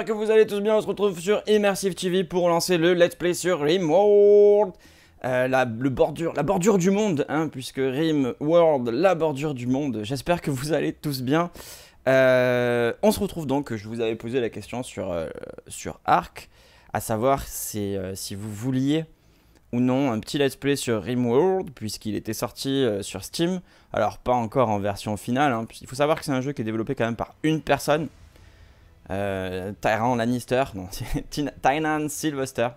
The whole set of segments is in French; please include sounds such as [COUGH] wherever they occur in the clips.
j'espère que vous allez tous bien. On se retrouve sur Immersive TV pour lancer le Let's Play sur RimWorld. Euh, la, bordure, la bordure du monde, hein, puisque RimWorld, la bordure du monde. J'espère que vous allez tous bien. Euh, on se retrouve donc, je vous avais posé la question sur, euh, sur Arc, à savoir si, vous vouliez ou non un petit let's play sur RimWorld, puisqu'il était sorti sur Steam. Alors pas encore en version finale, hein, il faut savoir que c'est un jeu qui est développé quand même par une personne, euh, Tyran Lannister, [LAUGHS] Tynan Sylvester.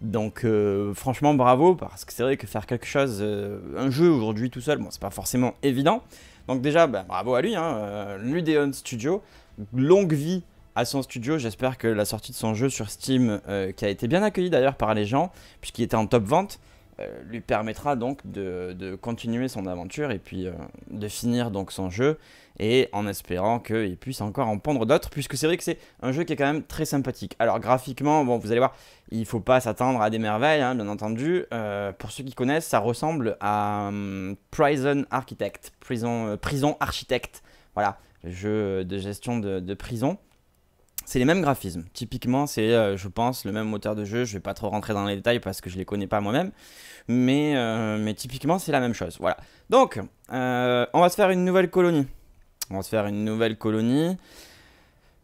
Donc euh, franchement bravo parce que c'est vrai que faire quelque chose, euh, un jeu aujourd'hui tout seul, bon c'est pas forcément évident. Donc déjà bah, bravo à lui, hein, Studio, longue vie à son studio, j'espère que la sortie de son jeu sur Steam, qui a été bien accueillie d'ailleurs par les gens, puisqu'il était en top vente, lui permettra donc de, de, continuer son aventure et puis de finir donc son jeu et en espérant qu'il puisse encore en pondre d'autres, puisque c'est vrai que c'est un jeu qui est quand même très sympathique. Alors graphiquement, bon, vous allez voir, il faut pas s'attendre à des merveilles, hein, bien entendu. Euh, pour ceux qui connaissent, ça ressemble à hum, Prison Architect, prison, euh, prison Architect, voilà, le jeu de gestion de, prison c'est les mêmes graphismes. Typiquement, c'est, euh, je pense, le même moteur de jeu. Je vais pas trop rentrer dans les détails parce que je les connais pas moi-même. Mais, mais typiquement, c'est la même chose. Voilà. Donc, on va se faire une nouvelle colonie. On va se faire une nouvelle colonie.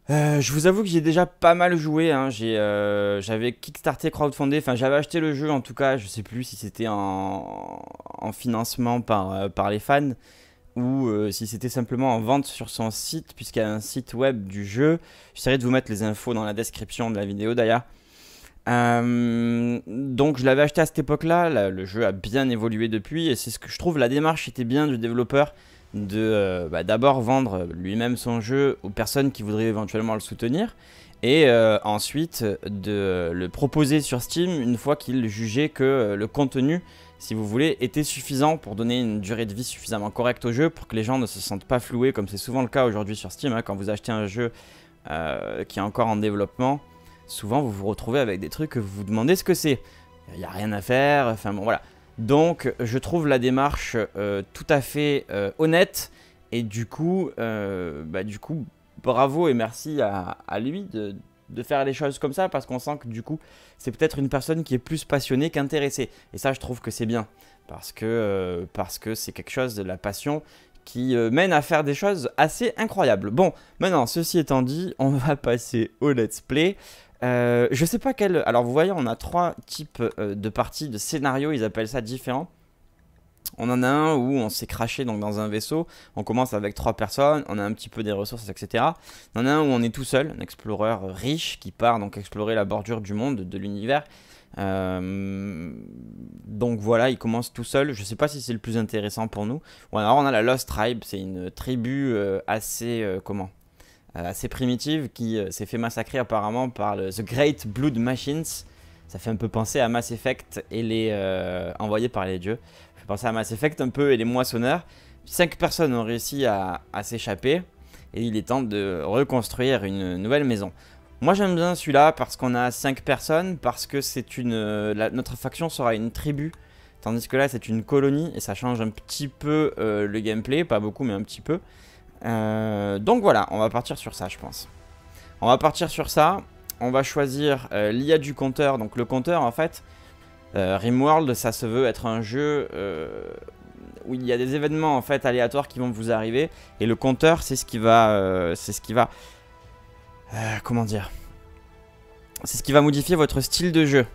Euh, je vous avoue que j'ai déjà pas mal joué. Hein. Euh, j'avais kickstarté, crowdfundé, enfin j'avais acheté le jeu en tout cas. Je sais plus si c'était en, financement euh, par, les fans ou si c'était simplement en vente sur son site, puisqu'il y a un site web du jeu. J'essaierai de vous mettre les infos dans la description de la vidéo d'ailleurs. donc je l'avais acheté à cette époque Là, le jeu a bien évolué depuis et c'est ce que je trouve la démarche était bien du développeur de euh, bah, d'abord vendre lui-même son jeu aux personnes qui voudraient éventuellement le soutenir et euh, ensuite de le proposer sur Steam une fois qu'il jugeait que euh, le contenu, si vous voulez, était suffisant pour donner une durée de vie suffisamment correcte au jeu pour que les gens ne se sentent pas floués comme c'est souvent le cas aujourd'hui sur Steam hein. quand vous achetez un jeu qui est encore en développement. Souvent, vous vous retrouvez avec des trucs que vous vous demandez ce que c'est. Il n'y a rien à faire, enfin bon, voilà. Donc je trouve la démarche euh, tout à fait euh, honnête et du coup, euh, bah, du coup bravo et merci à, lui de, faire les choses comme ça parce qu'on sent que du coup c'est peut-être une personne qui est plus passionnée qu'intéressée et ça je trouve que c'est bien parce que parce que c'est quelque chose de la passion qui mène à faire des choses assez incroyables. Bon, maintenant ceci étant dit, on va passer au let's play. Euh, je sais pas quel. Alors vous voyez, on a trois types euh, de parties de scénarios, ils appellent ça différents. On en a un où on s'est craché donc dans un vaisseau, on commence avec trois personnes, on a un petit peu des ressources, etc. On en a un où on est tout seul, un exploreur riche qui part donc explorer la bordure du monde, de l'univers. Euh, donc voilà, il commence tout seul. Je sais pas si c'est le plus intéressant pour nous. Ou alors on a la Lost Tribe, c'est une tribu assez comment euh, assez primitive qui euh, s'est fait massacrer apparemment par The Great Blood Machines. Ça fait un peu penser à Mass Effect et les euh, envoyés par les dieux. Ça fait penser à Mass Effect un peu et les moissonneurs. Cinq personnes ont réussi à, s'échapper et il est temps de reconstruire une nouvelle maison. Moi j'aime bien celui-là parce qu'on a cinq personnes, parce que c'est une, notre faction sera une tribu, tandis que là c'est une colonie et ça change un petit peu le gameplay, pas beaucoup mais un petit peu. Euh, donc voilà, on va partir sur ça, je pense. On va partir sur ça. On va choisir euh, l'IA du compteur. Donc le compteur, en fait, euh, RimWorld, ça se veut être un jeu où il y a des événements en fait aléatoires qui vont vous arriver. Et le compteur, c'est ce qui va, c'est ce qui va, comment dire, c'est ce qui va modifier votre style de jeu.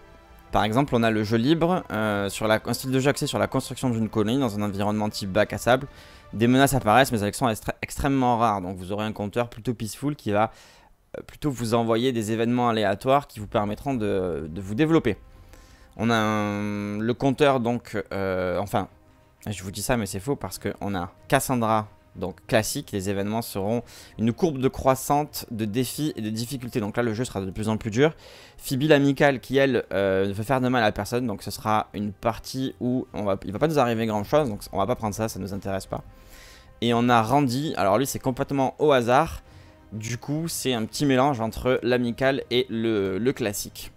Par exemple, on a le jeu libre, euh, sur la, un style de jeu axé sur la construction d'une colonie dans un environnement type bac à sable. Des menaces apparaissent, mais elles sont extrêmement rares, donc vous aurez un compteur plutôt peaceful qui va euh, plutôt vous envoyer des événements aléatoires qui vous permettront de, vous développer. On a le compteur donc, euh, enfin, je vous dis ça mais c'est faux parce qu'on a Cassandra donc classique, les événements seront une courbe de croissance de défis et de difficultés. Donc là, le jeu sera de plus en plus dur. Phoebe amicale qui, elle, euh, ne veut faire de mal à personne. Donc ce sera une partie où on va, il va pas nous arriver grand-chose. Donc on va pas prendre ça, ça ne nous intéresse pas. Et on a Randy. Alors lui, c'est complètement au hasard. Du coup, c'est un petit mélange entre l'amical et le, classique.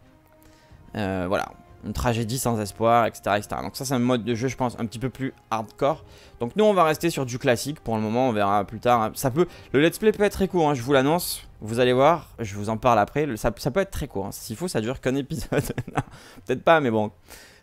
Euh, voilà, une tragédie sans espoir, etc., etc. Donc ça, c'est un mode de jeu, je pense, un petit peu plus hardcore. Donc nous, on va rester sur du classique pour le moment, on verra plus tard. Ça peut, le let's play peut être très court, hein, je vous l'annonce. Vous allez voir, je vous en parle après. ça, peut être très court. Hein. S'il faut, ça dure qu'un épisode. [LAUGHS] Peut-être pas, mais bon.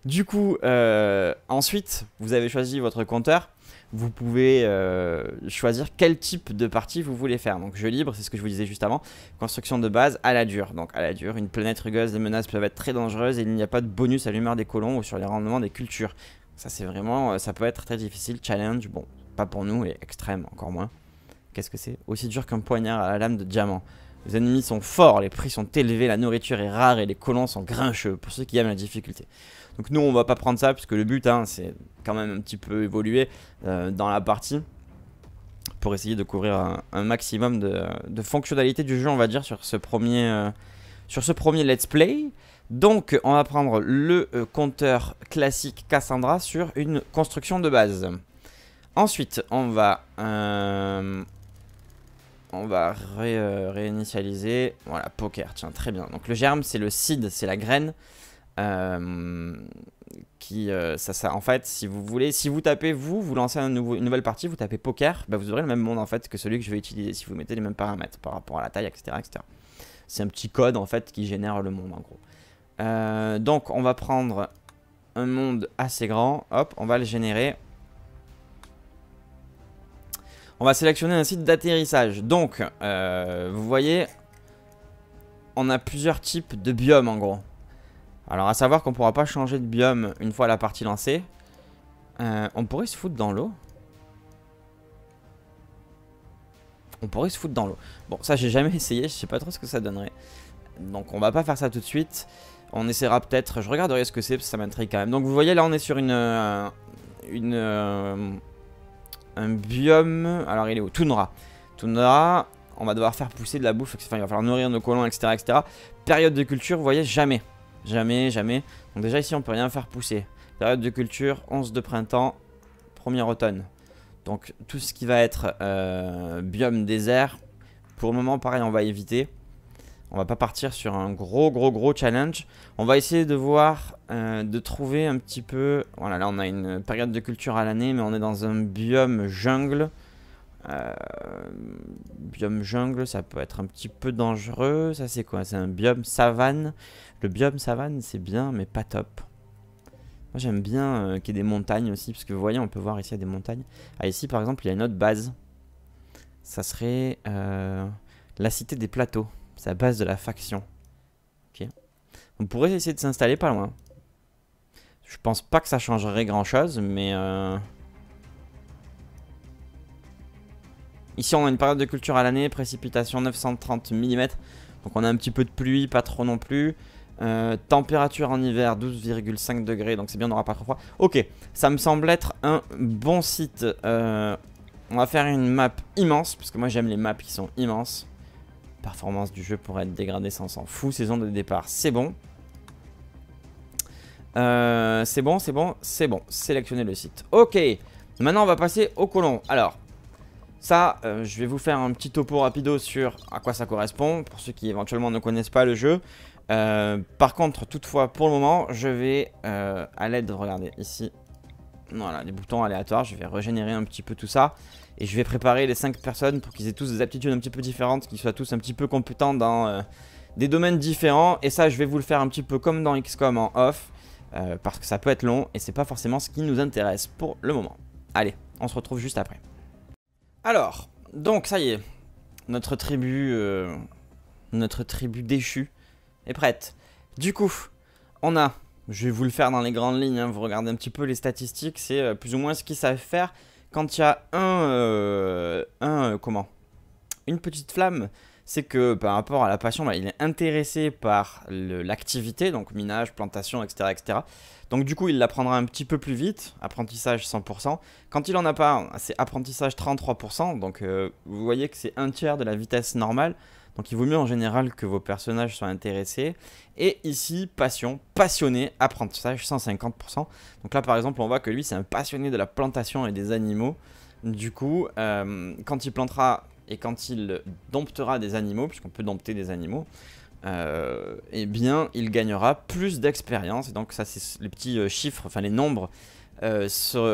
Du coup, euh, ensuite, vous avez choisi votre compteur vous pouvez euh, choisir quel type de partie vous voulez faire. Donc jeu libre, c'est ce que je vous disais juste avant. Construction de base à la dure. Donc à la dure, une planète rugueuse, les menaces peuvent être très dangereuses et il n'y a pas de bonus à l'humeur des colons ou sur les rendements des cultures. Ça c'est vraiment, euh, ça peut être très difficile. Challenge, bon, pas pour nous et extrême encore moins. Qu'est-ce que c'est Aussi dur qu'un poignard à la lame de diamant. Les ennemis sont forts, les prix sont élevés, la nourriture est rare et les colons sont grincheux pour ceux qui aiment la difficulté. Donc nous, on va pas prendre ça puisque le but, hein, c'est quand même un petit peu évoluer euh, dans la partie pour essayer de couvrir un, maximum de, fonctionnalités du jeu, on va dire, sur ce premier, euh, sur ce premier let's play. Donc, on va prendre le euh, compteur classique Cassandra sur une construction de base. Ensuite, on va, on va réinitialiser. Voilà, poker, tiens, très bien. Donc, le germe, c'est le seed, c'est la graine. Euh, qui, euh, ça, ça, en fait, si vous voulez, si vous tapez vous, vous lancez une nouvelle partie, vous tapez poker, bah vous aurez le même monde en fait que celui que je vais utiliser si vous mettez les mêmes paramètres par rapport à la taille, etc. etc. C'est un petit code en fait qui génère le monde en gros. Euh, donc on va prendre un monde assez grand, hop, on va le générer. On va sélectionner un site d'atterrissage. Donc, vous voyez, on a plusieurs types de biomes en gros. Alors à savoir qu'on pourra pas changer de biome une fois la partie lancée. Euh, on pourrait se foutre dans l'eau. On pourrait se foutre dans l'eau. Bon, ça j'ai jamais [LAUGHS] essayé, je sais pas trop ce que ça donnerait. Donc on va pas faire ça tout de suite. On essaiera peut-être, je regarderai ce que c'est, parce que ça m'intrigue quand même. Donc vous voyez là on est sur une... Euh, une euh, un biome... Alors il est où Toundra. Toundra, on va devoir faire pousser de la bouffe, enfin, il va falloir nourrir nos colons, etc. Période de culture, vous voyez, jamais. Jamais, jamais. Donc déjà ici on peut rien faire pousser. Période de culture, 11 de printemps, 1er automne. Donc tout ce qui va être euh, biome désert, pour le moment pareil on va éviter. On va pas partir sur un gros gros gros challenge. On va essayer de voir, euh, de trouver un petit peu... Voilà là on a une période de culture à l'année mais on est dans un biome jungle. Euh, biome jungle, ça peut être un petit peu dangereux. Ça, c'est quoi C'est un biome savane. Le biome savane, c'est bien, mais pas top. Moi, j'aime bien euh, qu'il y ait des montagnes aussi, parce que vous voyez, on peut voir ici, il y a des montagnes. Ah, ici, par exemple, il y a une autre base. Ça serait euh, la cité des plateaux. C'est la base de la faction. Ok. On pourrait essayer de s'installer pas loin. Je pense pas que ça changerait grand-chose, mais... Euh, ici, on a une période de culture à l'année, précipitation 930 mm. Donc on a un petit peu de pluie, pas trop non plus. Euh, température en hiver 12,5 degrés, donc c'est bien, on aura pas trop froid. Ok, ça me semble être un bon site. Euh, on va faire une map immense, parce que moi j'aime les maps qui sont immenses. Performance du jeu pourrait être dégradée ça on s'en fout. Saison de départ, c'est bon. Euh, c'est bon, c'est bon, c'est bon. Sélectionnez le site. Ok, maintenant on va passer au colon Alors, ça, je vais vous faire un petit topo rapido sur à quoi ça correspond, pour ceux qui éventuellement ne connaissent pas le jeu. Euh, par contre, toutefois, pour le moment, je vais, euh, à l'aide, regardez, ici, voilà, des boutons aléatoires, je vais régénérer un petit peu tout ça. Et je vais préparer les 5 personnes pour qu'ils aient tous des aptitudes un petit peu différentes, qu'ils soient tous un petit peu compétents dans euh, des domaines différents. Et ça, je vais vous le faire un petit peu comme dans XCOM en off, parce que ça peut être long et c'est pas forcément ce qui nous intéresse pour le moment. Allez, on se retrouve juste après. Alors, donc ça y est, notre tribu, notre tribu déchue est prête. Du coup, on a, je vais vous le faire dans les grandes lignes, hein, vous regardez un petit peu les statistiques, c'est euh, plus ou moins ce qu'ils savent faire quand il y a un, euh, un euh, comment Une petite flamme, c'est que par rapport à la passion, bah, il est intéressé par l'activité, donc minage, plantation, etc., etc. Donc du coup, il l'apprendra un petit peu plus vite, apprentissage 100%. Quand il en a pas, c'est apprentissage 33%, donc vous voyez que c'est un tiers de la vitesse normale. Donc il vaut mieux en général que vos personnages soient intéressés. Et ici, passion, passionné, apprentissage, 150%. Donc là par exemple, on voit que lui c'est un passionné de la plantation et des animaux. Du coup, euh, quand il plantera et quand il domptera des animaux, puisqu'on peut dompter des animaux, euh, eh bien, il gagnera plus d'expérience. Et donc, ça, c'est les petits euh, chiffres, enfin les nombres,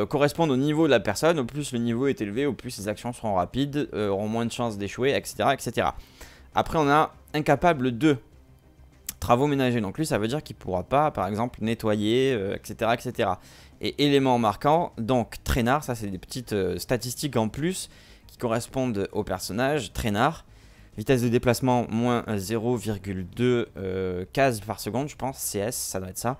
correspondent au niveau de la personne. Au plus le niveau est élevé, au plus ses actions seront rapides, auront moins de chances d'échouer, etc., etc. Après, on a incapable de travaux ménagers. Donc lui, ça veut dire qu'il ne pourra pas, par exemple, nettoyer, etc., euh, etc. Et éléments marquants, donc traînard, ça c'est des petites euh, statistiques en plus qui correspondent au personnage, traînard. Vitesse de déplacement, moins 0,2 euh, cases par seconde, je pense, CS, ça doit être ça.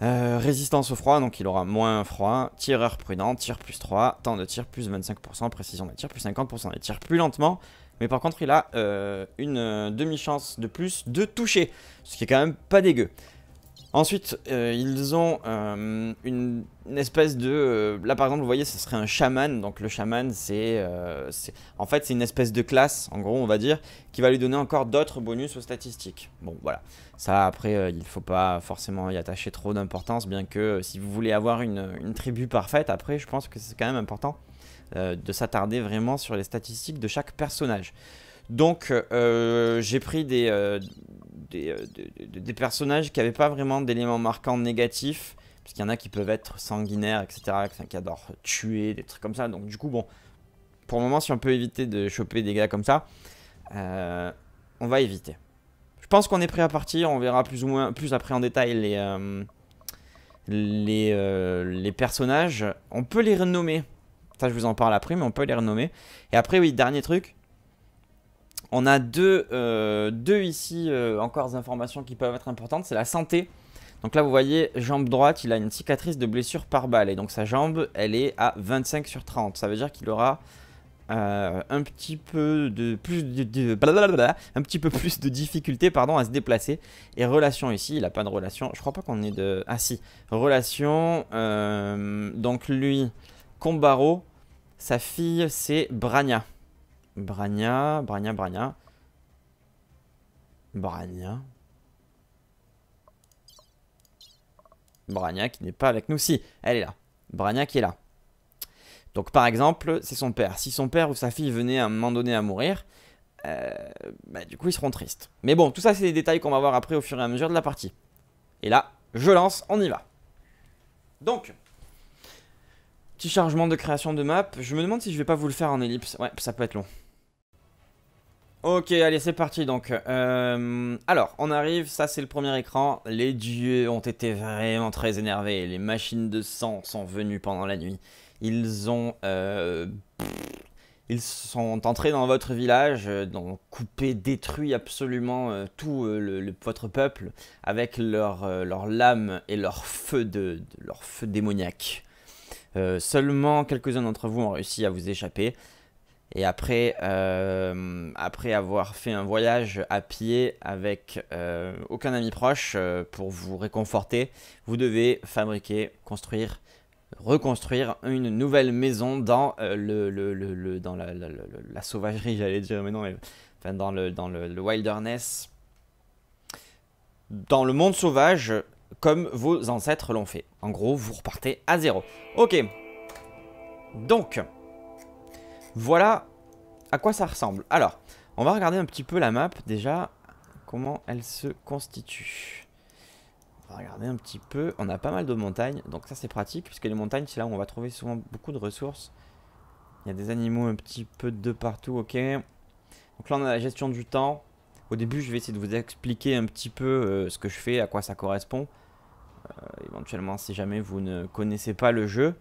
résistance au froid, donc il aura moins froid. Tireur prudent, tir plus 3, temps de tir plus 25%, précision de tir plus 50%. Il tire plus lentement, mais par contre, il a euh, une euh, demi-chance de plus de toucher, ce qui est quand même pas dégueu. Ensuite, euh, ils ont une, espèce de... là, par exemple, vous voyez, ce serait un chaman. Donc, le chaman, c'est... en fait, c'est une espèce de classe, en gros, on va dire, qui va lui donner encore d'autres bonus aux statistiques. Bon, voilà. Ça, après, il ne faut pas forcément y attacher trop d'importance, bien que si vous voulez avoir une tribu parfaite, après, je pense que c'est quand même important euh, de s'attarder vraiment sur les statistiques de chaque personnage. Donc euh, j'ai pris des, euh, des, personnages qui n'avaient pas vraiment d'éléments marquants négatifs, parce qu'il y en a qui peuvent être sanguinaires, etc., qui adorent tuer, des trucs comme ça. Donc du coup, bon, pour le moment, si on peut éviter de choper des gars comme ça, on va éviter. Je pense qu'on est prêt à partir, on verra plus ou moins plus après en détail les, les personnages. On peut les renommer je vous en parle après, mais on peut les renommer. Et après, oui, dernier truc. On a deux, euh, deux ici, euh, encore des informations qui peuvent être importantes. C'est la santé. Donc là, vous voyez, jambe droite, il a une cicatrice de blessure par balle. Et donc sa jambe, elle est à 25 sur 30. Ça veut dire qu'il aura euh, un petit peu de plus de, un petit peu plus de difficulté pardon à se déplacer et relation ici il a pas de relation je crois pas qu'on est de ah si relation donc lui Combaro sa fille, c'est Brania. Brania, Brania, Brania. Brania. Brania qui n'est pas avec nous. Si, elle est là. Brania qui est là. Donc par exemple, c'est son père. Si son père ou sa fille venait à un moment donné à mourir, euh, bah, du coup ils seront tristes. Mais bon, tout ça c'est des détails qu'on va voir après au fur et à mesure de la partie. Et là, je lance, on y va. Donc, Petit chargement de création de map. Je me demande si je vais pas vous le faire en ellipse. Ouais, ça peut être long. Ok, allez, c'est parti donc. Euh, alors, on arrive, ça c'est le premier écran. Les dieux ont été vraiment très énervés. Les machines de sang sont venues pendant la nuit. Ils ont... Euh, ils sont entrés dans votre village, euh, donc ont coupé, détruit absolument tout le, votre peuple avec leurs leur lames et leur feu, de, de leur feu démoniaque. Euh, seulement quelques-uns d'entre vous ont réussi à vous échapper. Et après, euh, après avoir fait un voyage à pied avec euh, aucun ami proche pour vous réconforter, vous devez fabriquer, construire, reconstruire une nouvelle maison dans, le, le, dans la, sauvagerie, j'allais dire, mais non, enfin, dans, le, dans le wilderness dans le monde sauvage, comme vos ancêtres l'ont fait. En gros, vous repartez à zéro. Ok. Donc, voilà à quoi ça ressemble. Alors, on va regarder un petit peu la map déjà, comment elle se constitue. On va regarder un petit peu, on a pas mal de montagnes, donc ça c'est pratique, puisque les montagnes c'est là où on va trouver souvent beaucoup de ressources. Il y a des animaux un petit peu de partout, ok. Donc là on a la gestion du temps. Au début je vais essayer de vous expliquer un petit peu euh, ce que je fais, à quoi ça correspond. Euh, éventuellement, si jamais vous ne connaissez pas le jeu,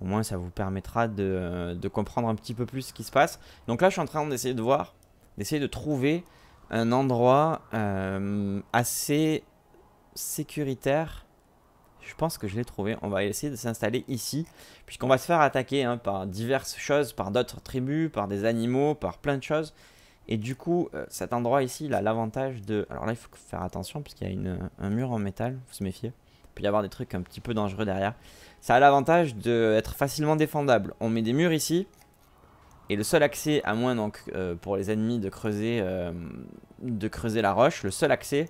au moins ça vous permettra de, comprendre un petit peu plus ce qui se passe. Donc là, je suis en train d'essayer de voir, d'essayer de trouver un endroit euh, assez sécuritaire. Je pense que je l'ai trouvé. On va essayer de s'installer ici, puisqu'on va se faire attaquer hein, par diverses choses, par d'autres tribus, par des animaux, par plein de choses. Et du coup, euh, cet endroit ici, il a l'avantage de... Alors là, il faut faire attention puisqu'il y a un mur en métal, faut se méfier. Il peut y avoir des trucs un petit peu dangereux derrière. Ça a l'avantage d'être facilement défendable. On met des murs ici. Et le seul accès, à moins donc euh, pour les ennemis de creuser, euh, de creuser la roche, le seul accès,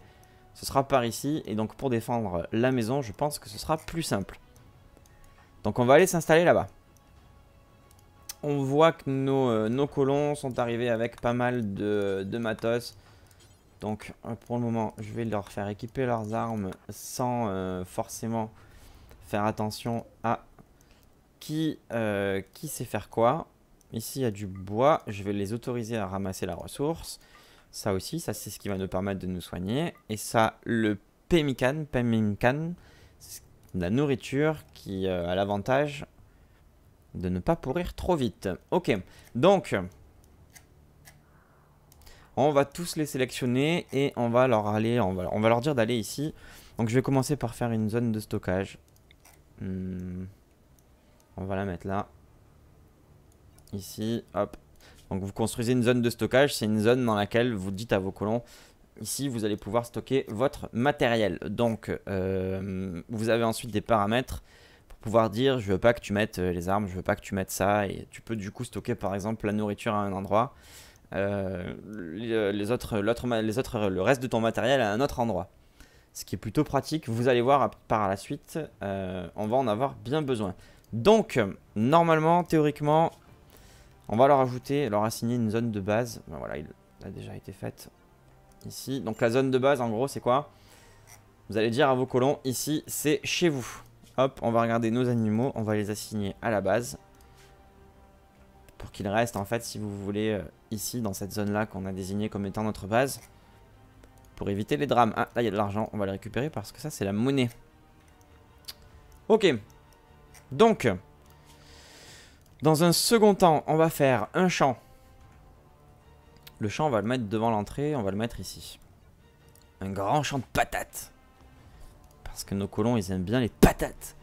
ce sera par ici. Et donc pour défendre la maison, je pense que ce sera plus simple. Donc on va aller s'installer là-bas on voit que euh, nos, colons sont arrivés avec pas mal de, matos. Donc euh, pour le moment, je vais leur faire équiper leurs armes sans euh, forcément faire attention à qui, qui sait faire quoi. Ici, il y a du bois. Je vais les autoriser à ramasser la ressource. Ça aussi, ça c'est ce qui va nous permettre de nous soigner. Et ça, le pemmican, pemmican, la nourriture qui a l'avantage de ne pas pourrir trop vite. Ok, donc on va tous les sélectionner et on va leur aller, on va, on va leur dire d'aller ici. Donc je vais commencer par faire une zone de stockage. Hmm. On va la mettre là. Ici, hop. Donc vous construisez une zone de stockage, c'est une zone dans laquelle vous dites à vos colons, ici vous allez pouvoir stocker votre matériel. Donc euh, vous avez ensuite des paramètres pouvoir dire je veux pas que tu mettes euh, les armes, je veux pas que tu mettes ça, et tu peux du coup stocker par exemple la nourriture à un endroit, euh, euh, les autres, l'autre, les autres, le reste de ton matériel à un autre endroit. Ce qui est plutôt pratique, vous allez voir par la suite, on va en avoir bien besoin. Donc, normalement, théoriquement, on va leur ajouter, leur assigner une zone de base. Ben voilà, il a déjà été faite ici. Donc la zone de base, en gros, c'est quoi Vous allez dire à vos colons, ici, c'est chez vous. Hop, on va regarder nos animaux, on va les assigner à la base. Pour qu'ils restent, en fait, si vous voulez, euh, ici, dans cette zone-là qu'on a désignée comme étant notre base. Pour éviter les drames. Ah, là, il y a de l'argent, on va le récupérer parce que ça, c'est la monnaie. Ok. Donc, dans un second temps, on va faire un champ. Le champ, on va le mettre devant l'entrée, on va le mettre ici. Un grand champ de patates. Parce que nos colons, ils aiment bien les patates.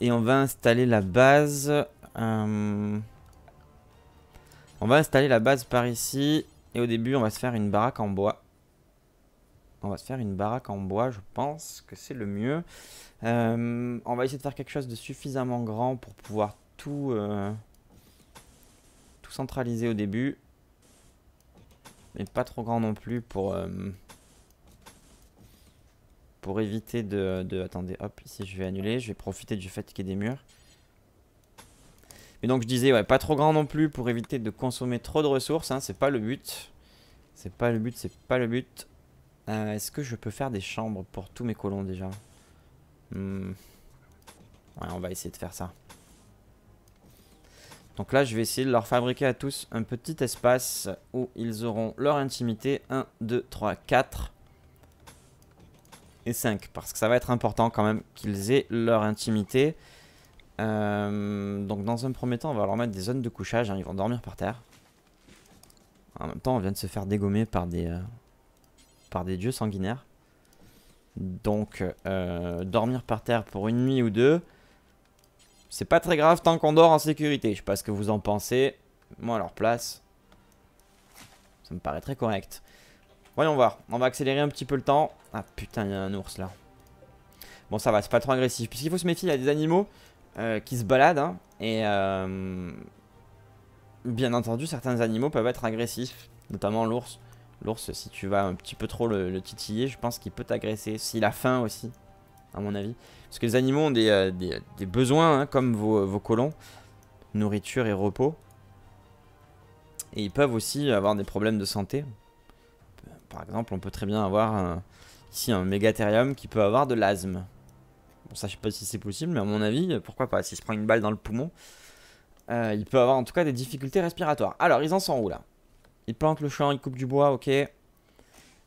Et on va installer la base... Euh, on va installer la base par ici. Et au début, on va se faire une baraque en bois. On va se faire une baraque en bois, je pense que c'est le mieux. Euh, on va essayer de faire quelque chose de suffisamment grand pour pouvoir tout, euh, tout centraliser au début. Mais pas trop grand non plus pour, pour éviter de, Attendez, hop, ici je vais annuler. Je vais profiter du fait qu'il y ait des murs. Mais donc je disais, ouais, pas trop grand non plus pour éviter de consommer trop de ressources. Hein, c'est pas le but. C'est pas le but, c'est pas le but. Euh, est-ce que je peux faire des chambres pour tous mes colons déjà hmm. Ouais, on va essayer de faire ça. Donc là, je vais essayer de leur fabriquer à tous un petit espace où ils auront leur intimité. 1, 2, 3, 4 et 5. Parce que ça va être important quand même qu'ils aient leur intimité. Euh, donc dans un premier temps, on va leur mettre des zones de couchage. Hein, ils vont dormir par terre. En même temps, on vient de se faire dégommer par des, euh, par des dieux sanguinaires. Donc euh, dormir par terre pour une nuit ou deux, c'est pas très grave tant qu'on dort en sécurité. Je sais pas ce que vous en pensez. Moi, à leur place, ça me paraît très correct. Voyons voir. On va accélérer un petit peu le temps. Ah putain, il y a un ours là. Bon, ça va, c'est pas trop agressif. Puisqu'il faut se méfier, il y a des animaux euh, qui se baladent. Hein, et euh, bien entendu, certains animaux peuvent être agressifs. Notamment l'ours. L'ours, si tu vas un petit peu trop le, titiller, je pense qu'il peut t'agresser. S'il a faim aussi, à mon avis. Parce que les animaux ont des, euh, besoins, hein, comme vos, vos colons. Nourriture et repos. Et ils peuvent aussi avoir des problèmes de santé. Par exemple, on peut très bien avoir ici un mégathérium qui peut avoir de l'asthme. Bon, ça, je sais pas si c'est possible, mais à mon avis, pourquoi pas S'il se prend une balle dans le poumon, euh, il peut avoir en tout cas des difficultés respiratoires. Alors, ils en sont où là Ils plantent le champ, ils coupent du bois, ok.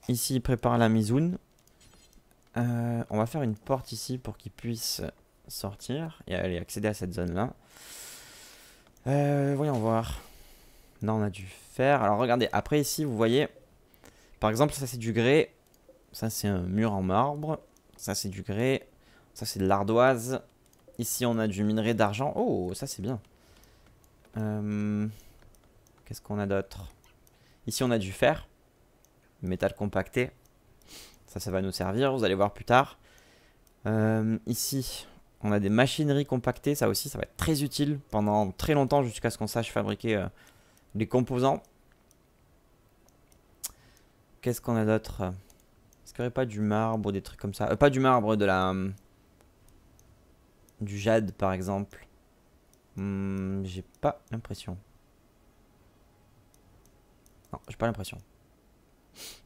Ici, ils préparent la misoune. Euh, on va faire une porte ici pour qu'ils puissent sortir et aller accéder à cette zone-là. Euh, voyons voir. Non, on a dû faire. Alors, regardez, après ici, vous voyez, par exemple, ça c'est du grès. Ça c'est un mur en marbre. Ça c'est du grès. Ça c'est de l'ardoise. Ici on a du minerai d'argent. Oh, ça c'est bien. Euh, qu'est-ce qu'on a d'autre Ici on a du fer. Métal compacté. Ça, ça va nous servir. Vous allez voir plus tard. Euh, ici, on a des machineries compactées, ça aussi, ça va être très utile pendant très longtemps jusqu'à ce qu'on sache fabriquer euh, les composants. Qu'est-ce qu'on a d'autre Est-ce qu'il n'y aurait pas du marbre, ou des trucs comme ça euh, Pas du marbre, de la... Hum, du jade, par exemple. Hmm, j'ai pas l'impression. Non, j'ai pas l'impression.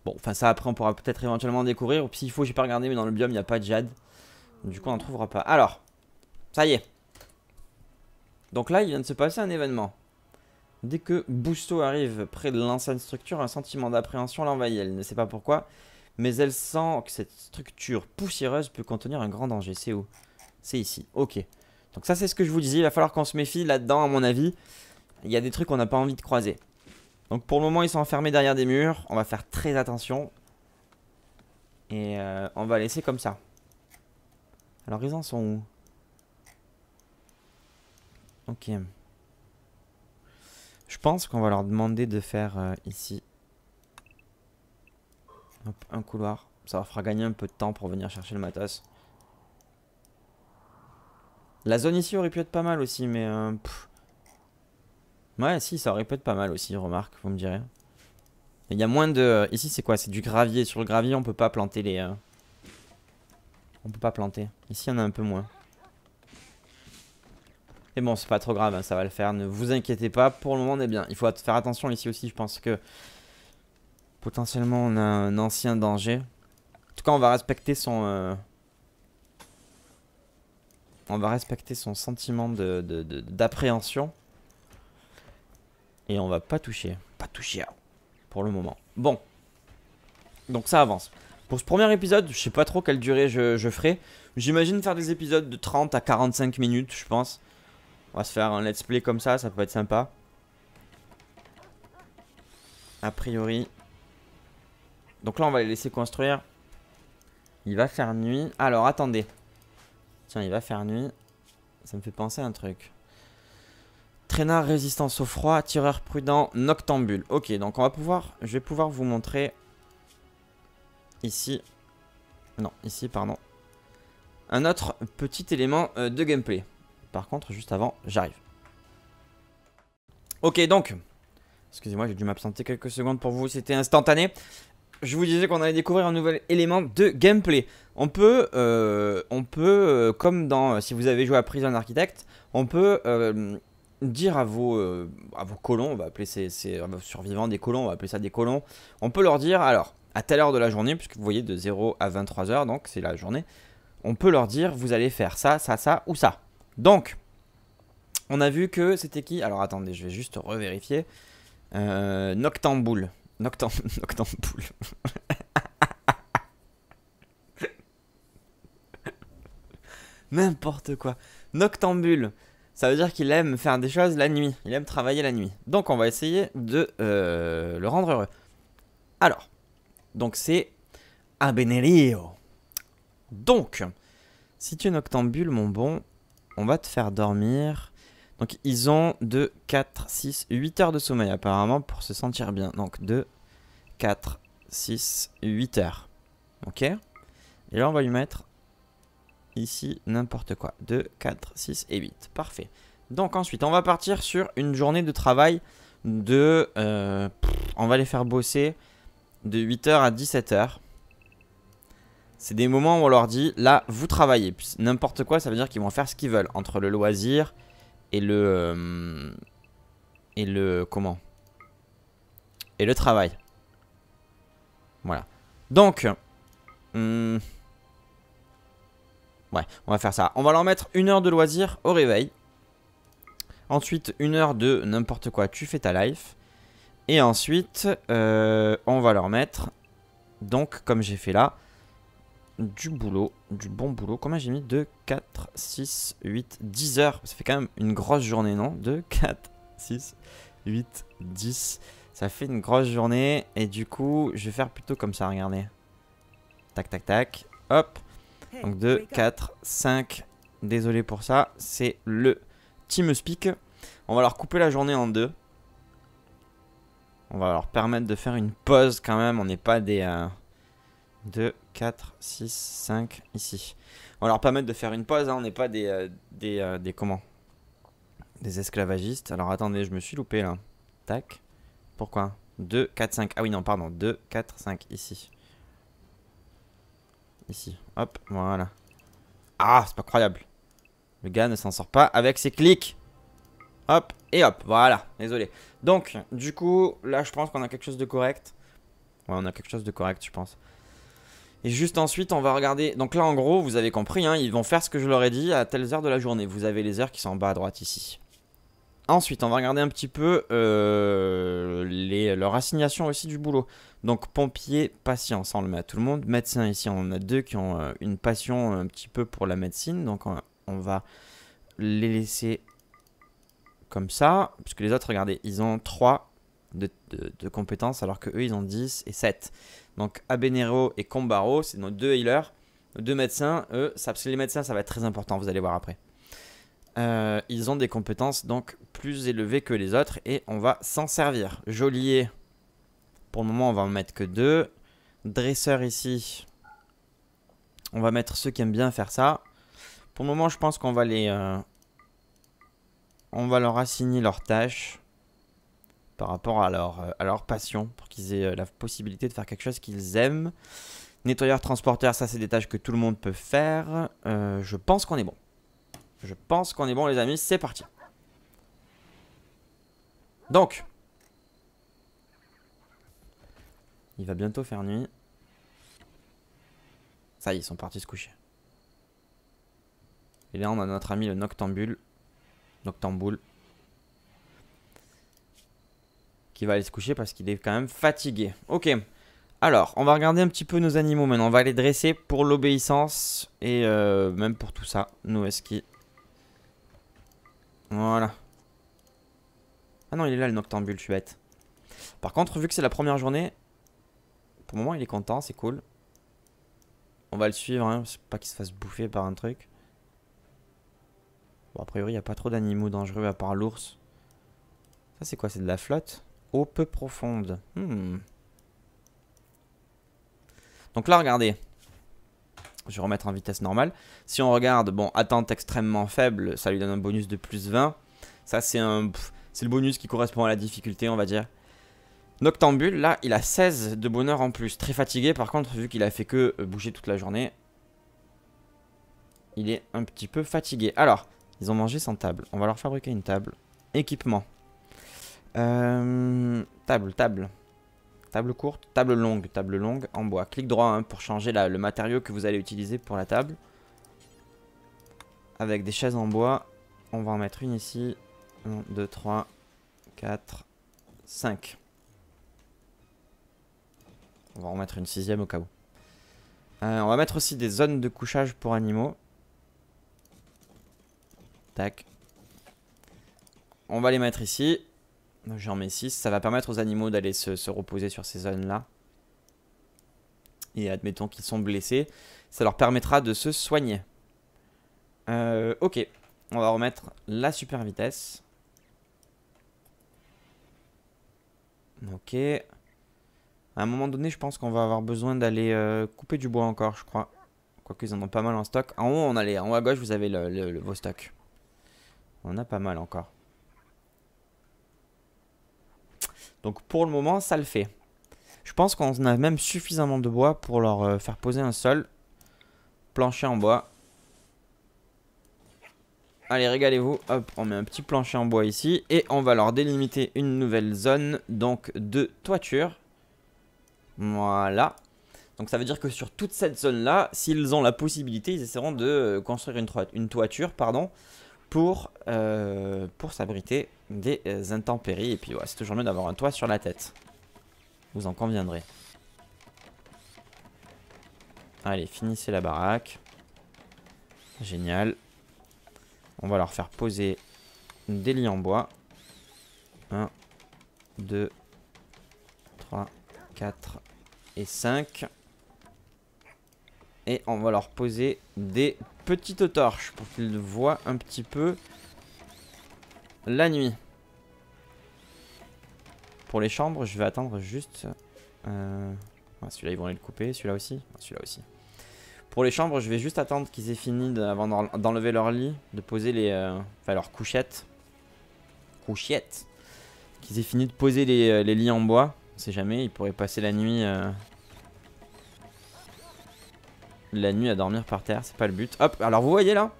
Bon, enfin ça après on pourra peut-être éventuellement découvrir. Ou s'il faut, j'ai pas regardé, mais dans le biome, il n'y a pas de jade. Du coup, on n'en trouvera pas. Alors, ça y est. Donc là, il vient de se passer un événement. Dès que Busto arrive près de l'ancienne structure, un sentiment d'appréhension l'envahit. Elle ne sait pas pourquoi, mais elle sent que cette structure poussiéreuse peut contenir un grand danger. C'est où C'est ici. Ok. Donc ça, c'est ce que je vous disais. Il va falloir qu'on se méfie là-dedans, à mon avis. Il y a des trucs qu'on n'a pas envie de croiser. Donc pour le moment, ils sont enfermés derrière des murs. On va faire très attention. Et euh, on va laisser comme ça. Alors ils en sont où Ok. Je pense qu'on va leur demander de faire euh, ici un couloir. Ça leur fera gagner un peu de temps pour venir chercher le matos. La zone ici aurait pu être pas mal aussi, mais... Euh, ouais, si, ça aurait pu être pas mal aussi, remarque, vous me direz. Il y a moins de... Euh, ici, c'est quoi C'est du gravier. Sur le gravier, on peut pas planter les... Euh, on peut pas planter. Ici, il a un peu moins. Mais bon, c'est pas trop grave, hein, ça va le faire. Ne vous inquiétez pas, pour le moment on est bien. Il faut faire attention ici aussi, je pense que potentiellement on a un ancien danger. En tout cas, on va respecter son... Euh, on va respecter son sentiment d'appréhension. De, de, Et on va pas toucher. Pas toucher pour le moment. Bon. Donc ça avance. Pour ce premier épisode, je sais pas trop quelle durée je, je ferai. J'imagine faire des épisodes de 30 à 45 minutes, je pense. On va se faire un let's play comme ça, ça peut être sympa. A priori. Donc là, on va les laisser construire. Il va faire nuit. Alors, attendez. Tiens, il va faire nuit. Ça me fait penser à un truc. Traînard, résistance au froid, tireur prudent, noctambule. Ok, donc on va pouvoir... Je vais pouvoir vous montrer... Ici. Non, ici, pardon. Un autre petit élément euh, de gameplay. Par contre, juste avant, j'arrive. Ok, donc, excusez-moi, j'ai dû m'absenter quelques secondes pour vous, c'était instantané. Je vous disais qu'on allait découvrir un nouvel élément de gameplay. On peut, euh, on peut euh, comme dans, euh, si vous avez joué à Prison Architect, on peut dire à vos, à vos colons, on va appeler ces, ces survivants des colons, on va appeler ça des colons, on peut leur dire, alors, à telle heure de la journée, puisque vous voyez de 0 à 23 heures, donc c'est la journée, on peut leur dire, vous allez faire ça, ça, ça ou ça. Donc, on a vu que c'était qui Alors attendez, je vais juste revérifier. Noctambule, euh, noctambule, [LAUGHS] [LAUGHS] N'importe quoi. Noctambule. Ça veut dire qu'il aime faire des choses la nuit. Il aime travailler la nuit. Donc on va essayer de euh, le rendre heureux. Alors, donc c'est Abenerio. Donc, si tu es noctambule, mon bon, on va te faire dormir. Donc ils ont 2, 4, 6, 8 heures de sommeil apparemment pour se sentir bien. Donc 2, 4, 6, 8 heures. Ok Et là on va lui mettre ici n'importe quoi. 2, 4, 6 et 8. Parfait. Donc ensuite on va partir sur une journée de travail de... Euh, on va les faire bosser de 8h à 17h c'est des moments où on leur dit là, vous travaillez. N'importe quoi, ça veut dire qu'ils vont faire ce qu'ils veulent entre le loisir et le. Euh, et le. Comment Et le travail. Voilà. Donc. Hmm, ouais, on va faire ça. On va leur mettre une heure de loisir au réveil. Ensuite, une heure de n'importe quoi, tu fais ta life. Et ensuite, euh, on va leur mettre, donc comme j'ai fait là, du boulot, du bon boulot. Combien j'ai mis 2, 4, 6, 8, 10 heures. Ça fait quand même une grosse journée, non 2, 4, 6, 8, 10. Ça fait une grosse journée. Et du coup, je vais faire plutôt comme ça, regardez. Tac, tac, tac. Hop. Donc 2, 4, 5. Désolé pour ça. C'est le team speak. On va leur couper la journée en deux. On va leur permettre de faire une pause quand même. On n'est pas des... 2, euh, 4, 6, 5 ici. On va leur permettre de faire une pause, hein, on n'est pas des, euh, des, euh, des comment Des esclavagistes. Alors attendez, je me suis loupé là. Tac. Pourquoi 2, 4, 5. Ah oui, non, pardon. 2, 4, 5 ici. Ici. Hop, voilà. Ah, c'est pas croyable. Le gars ne s'en sort pas avec ses clics. Hop, et hop, voilà, désolé. Donc, du coup, là, je pense qu'on a quelque chose de correct. Ouais, on a quelque chose de correct, je pense. Et juste ensuite, on va regarder. Donc là, en gros, vous avez compris, hein, ils vont faire ce que je leur ai dit à telles heures de la journée. Vous avez les heures qui sont en bas à droite ici. Ensuite, on va regarder un petit peu euh, les, leur assignation aussi du boulot. Donc pompier, patient, ça on le met à tout le monde. Médecin ici, on en a deux qui ont euh, une passion un petit peu pour la médecine. Donc on, va les laisser comme ça. Parce que les autres, regardez, ils ont 3 de, compétences alors que eux, ils ont 10 et 7. Donc Abenero et Combaro, c'est nos deux healers, nos deux médecins. Eux, ça, parce que les médecins, ça va être très important, vous allez voir après. Euh, ils ont des compétences donc plus élevées que les autres et on va s'en servir. Joliet, pour le moment, on va en mettre que deux. Dresseur ici, on va mettre ceux qui aiment bien faire ça. Pour le moment, je pense qu'on va les... Euh, on va leur assigner leurs tâches par rapport euh, à leur, passion, pour qu'ils aient euh, la possibilité de faire quelque chose qu'ils aiment. Nettoyeur, transporteur, ça c'est des tâches que tout le monde peut faire. Euh, je pense qu'on est bon. Je pense qu'on est bon les amis, c'est parti. Donc. Il va bientôt faire nuit. Ça y est, ils sont partis se coucher. Et là on a notre ami le Noctambule. Noctambule qui va aller se coucher parce qu'il est quand même fatigué. Ok, alors on va regarder un petit peu nos animaux maintenant. On va les dresser pour l'obéissance et euh, même pour tout ça. Nous, est Voilà. Ah non, il est là le noctambule, je suis bête. Par contre, vu que c'est la première journée, pour le moment, il est content, c'est cool. On va le suivre, hein, pas qu'il se fasse bouffer par un truc. Bon, a priori, il n'y a pas trop d'animaux dangereux à part l'ours. Ça, c'est quoi C'est de la flotte au peu profonde. Hmm. Donc là, regardez. Je vais remettre en vitesse normale. Si on regarde, bon, attente extrêmement faible, ça lui donne un bonus de plus 20. Ça, c'est un... C'est le bonus qui correspond à la difficulté, on va dire. Noctambule, là, il a 16 de bonheur en plus. Très fatigué, par contre, vu qu'il a fait que euh, bouger toute la journée. Il est un petit peu fatigué. Alors, ils ont mangé sans table. On va leur fabriquer une table. Équipement. Euh, table, table. Table courte, table longue, table longue en bois. Clic droit hein, pour changer le matériau que vous allez utiliser pour la table. Avec des chaises en bois. On va en mettre une ici. 1, 2, 3, 4, 5. On va en mettre une sixième au cas où. Euh, on va mettre aussi des zones de couchage pour animaux. Tac. On va les mettre ici. J'en mets 6. Ça va permettre aux animaux d'aller se, reposer sur ces zones-là. Et admettons qu'ils sont blessés. Ça leur permettra de se soigner. Euh, ok. On va remettre la super vitesse. Ok. À un moment donné, je pense qu'on va avoir besoin d'aller euh, couper du bois encore, je crois. Quoique, ils en ont pas mal en stock. En haut, on a en haut à gauche, vous avez le, vos stocks. On a pas mal encore. Donc pour le moment, ça le fait. Je pense qu'on a même suffisamment de bois pour leur euh, faire poser un sol. Plancher en bois. Allez, régalez-vous. Hop, on met un petit plancher en bois ici. Et on va leur délimiter une nouvelle zone, donc de toiture. Voilà. Donc ça veut dire que sur toute cette zone-là, s'ils ont la possibilité, ils essaieront de euh, construire une, toiture pardon, pour, euh, pour s'abriter des euh, intempéries. Et puis c'est toujours mieux d'avoir un toit sur la tête. Vous en conviendrez. Allez, finissez la baraque. Génial. On va leur faire poser des lits en bois. 1, 2, 3, 4 et 5. Et on va leur poser des petites torches pour qu'ils voient un petit peu la nuit. Pour les chambres, je vais attendre juste... Euh, celui-là, ils vont aller le couper. Celui-là aussi. celui-là aussi. Pour les chambres, je vais juste attendre qu'ils aient fini d'enlever leur lit, de poser les... Euh, enfin, leur couchette. Couchette. Qu'ils aient fini de poser euh, les, lits en bois. On sait jamais, ils pourraient passer la nuit... La nuit à dormir par terre, c'est pas le but. Hop, alors vous voyez là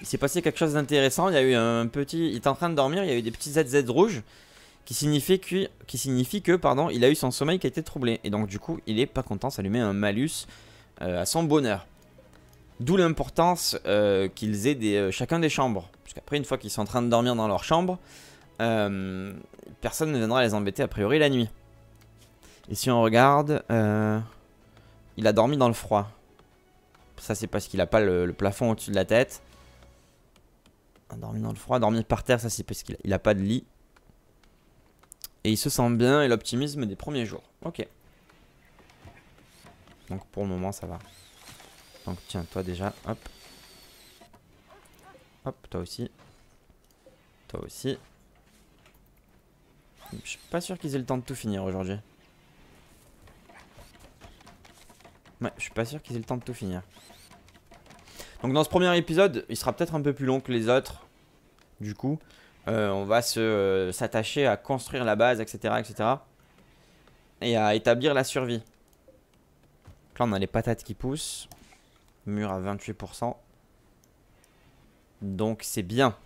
il s'est passé quelque chose d'intéressant. Il y a eu un petit. Il est en train de dormir, il y a eu des petits ZZ rouges qui signifie que, qui signifie que pardon, il a eu son sommeil qui a été troublé. Et donc, du coup, il est pas content, ça lui met un malus euh, à son bonheur. D'où l'importance euh, qu'ils aient des, euh, chacun des chambres. Parce qu'après, une fois qu'ils sont en train de dormir dans leur chambre, personne ne viendra les embêter a priori la nuit. Et si on regarde, il a dormi dans le froid. Ça, c'est parce qu'il a pas le plafond au-dessus de la tête. Dormir dans le froid, dormir par terre, ça c'est parce qu'il a pas de lit. Et il se sent bien et l'optimisme des premiers jours. Ok. Donc pour le moment ça va. Donc tiens toi déjà, hop. Hop, toi aussi. Toi aussi. Je suis pas sûr qu'ils aient le temps de tout finir aujourd'hui. Ouais, je suis pas sûr qu'ils aient le temps de tout finir. Donc dans ce premier épisode, il sera peut-être un peu plus long que les autres. Du coup, euh, on va euh, s'attacher à construire la base, etc., etc. Et à établir la survie. Donc là, on a les patates qui poussent. Mur à 28%. Donc c'est bien.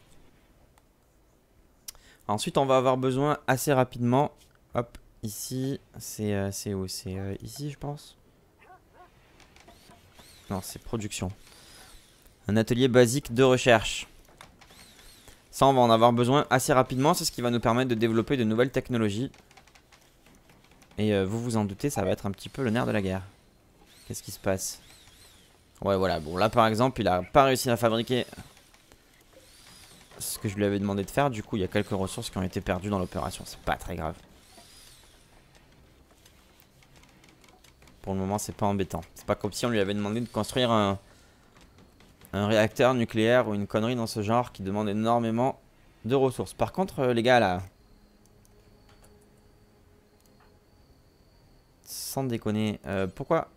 Ensuite, on va avoir besoin assez rapidement. Hop, ici, c'est euh, où C'est ici, je pense. Non, c'est production. Un atelier basique de recherche. Ça, on va en avoir besoin assez rapidement. C'est ce qui va nous permettre de développer de nouvelles technologies. Et euh, vous vous en doutez, ça va être un petit peu le nerf de la guerre. Qu'est-ce qui se passe Ouais, voilà. Bon, là, par exemple, il a pas réussi à fabriquer ce que je lui avais demandé de faire. Du coup, il y a quelques ressources qui ont été perdues dans l'opération. C'est pas très grave. Pour le moment, c'est pas embêtant. C'est pas comme si on lui avait demandé de construire un un réacteur nucléaire ou une connerie dans ce genre qui demande énormément de ressources. Par contre, euh, les gars, là... Sans déconner, euh, pourquoi...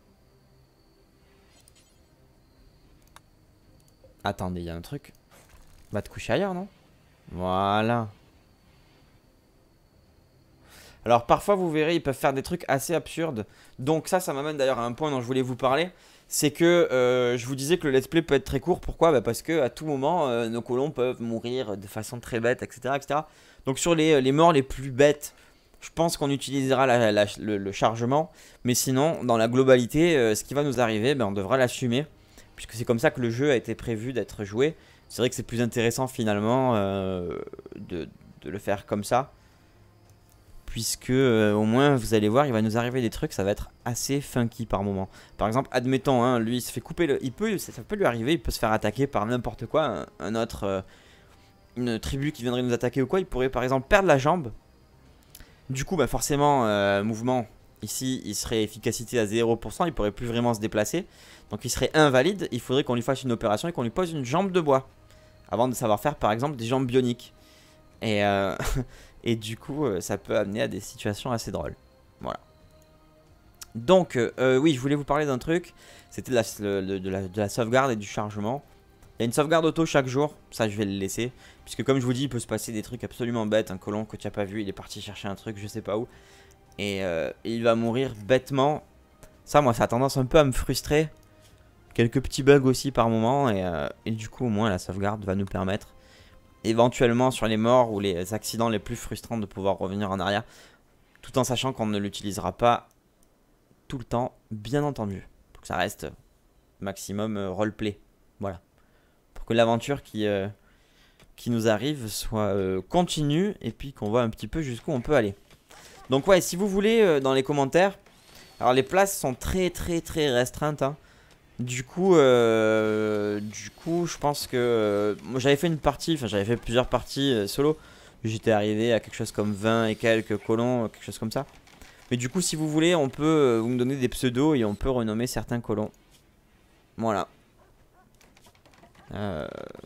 Attendez, il y a un truc. Va te coucher ailleurs, non Voilà. Alors parfois, vous verrez, ils peuvent faire des trucs assez absurdes. Donc ça, ça m'amène d'ailleurs à un point dont je voulais vous parler c'est que euh, je vous disais que le let's play peut être très court. Pourquoi bah, Parce que à tout moment, euh, nos colons peuvent mourir de façon très bête, etc. etc. Donc sur les, euh, les morts les plus bêtes, je pense qu'on utilisera le, chargement. Mais sinon, dans la globalité, ce qui va nous arriver, ben, on devra l'assumer. Puisque c'est comme ça que le jeu a été prévu d'être joué. C'est vrai que c'est plus intéressant finalement de, de, le faire comme ça puisque euh, au moins vous allez voir il va nous arriver des trucs ça va être assez funky par moment par exemple admettons hein, lui il se fait couper le il ça peut lui arriver il peut se faire attaquer par n'importe quoi un, autre euh, une tribu qui viendrait nous attaquer ou quoi il pourrait par exemple perdre la jambe du coup bah forcément euh, mouvement ici il serait efficacité à 0% il pourrait plus vraiment se déplacer donc il serait invalide il faudrait qu'on lui fasse une opération et qu'on lui pose une jambe de bois avant de savoir faire par exemple des jambes bioniques et [LAUGHS] Et du coup, euh, ça peut amener à des situations assez drôles. Voilà. Donc, euh, euh, oui, je voulais vous parler d'un truc. C'était de, la, sauvegarde et du chargement. Il y a une sauvegarde auto chaque jour. Ça, je vais le laisser. Puisque, comme je vous dis, il peut se passer des trucs absolument bêtes. Un colon que tu n'as pas vu, il est parti chercher un truc, je sais pas où. Et il va mourir bêtement. Ça, moi, ça a tendance un peu à me frustrer. Quelques petits bugs aussi par moment. Et, et du coup, au moins, la sauvegarde va nous permettre éventuellement sur les morts ou les accidents les plus frustrants de pouvoir revenir en arrière, tout en sachant qu'on ne l'utilisera pas tout le temps, bien entendu. Pour que ça reste maximum euh, roleplay. Voilà. Pour que l'aventure qui, euh, qui nous arrive soit euh, continue et puis qu'on voit un petit peu jusqu'où on peut aller. Donc ouais, si vous voulez, dans les commentaires, alors les places sont très très très restreintes. Hein. Du coup, euh, du coup, je pense que euh, j'avais fait une partie, enfin j'avais fait plusieurs parties euh, solo. J'étais arrivé à quelque chose comme 20 et quelques colons, quelque chose comme ça. Mais du coup, si vous voulez, on peut vous me donner des pseudos et on peut renommer certains colons. Voilà.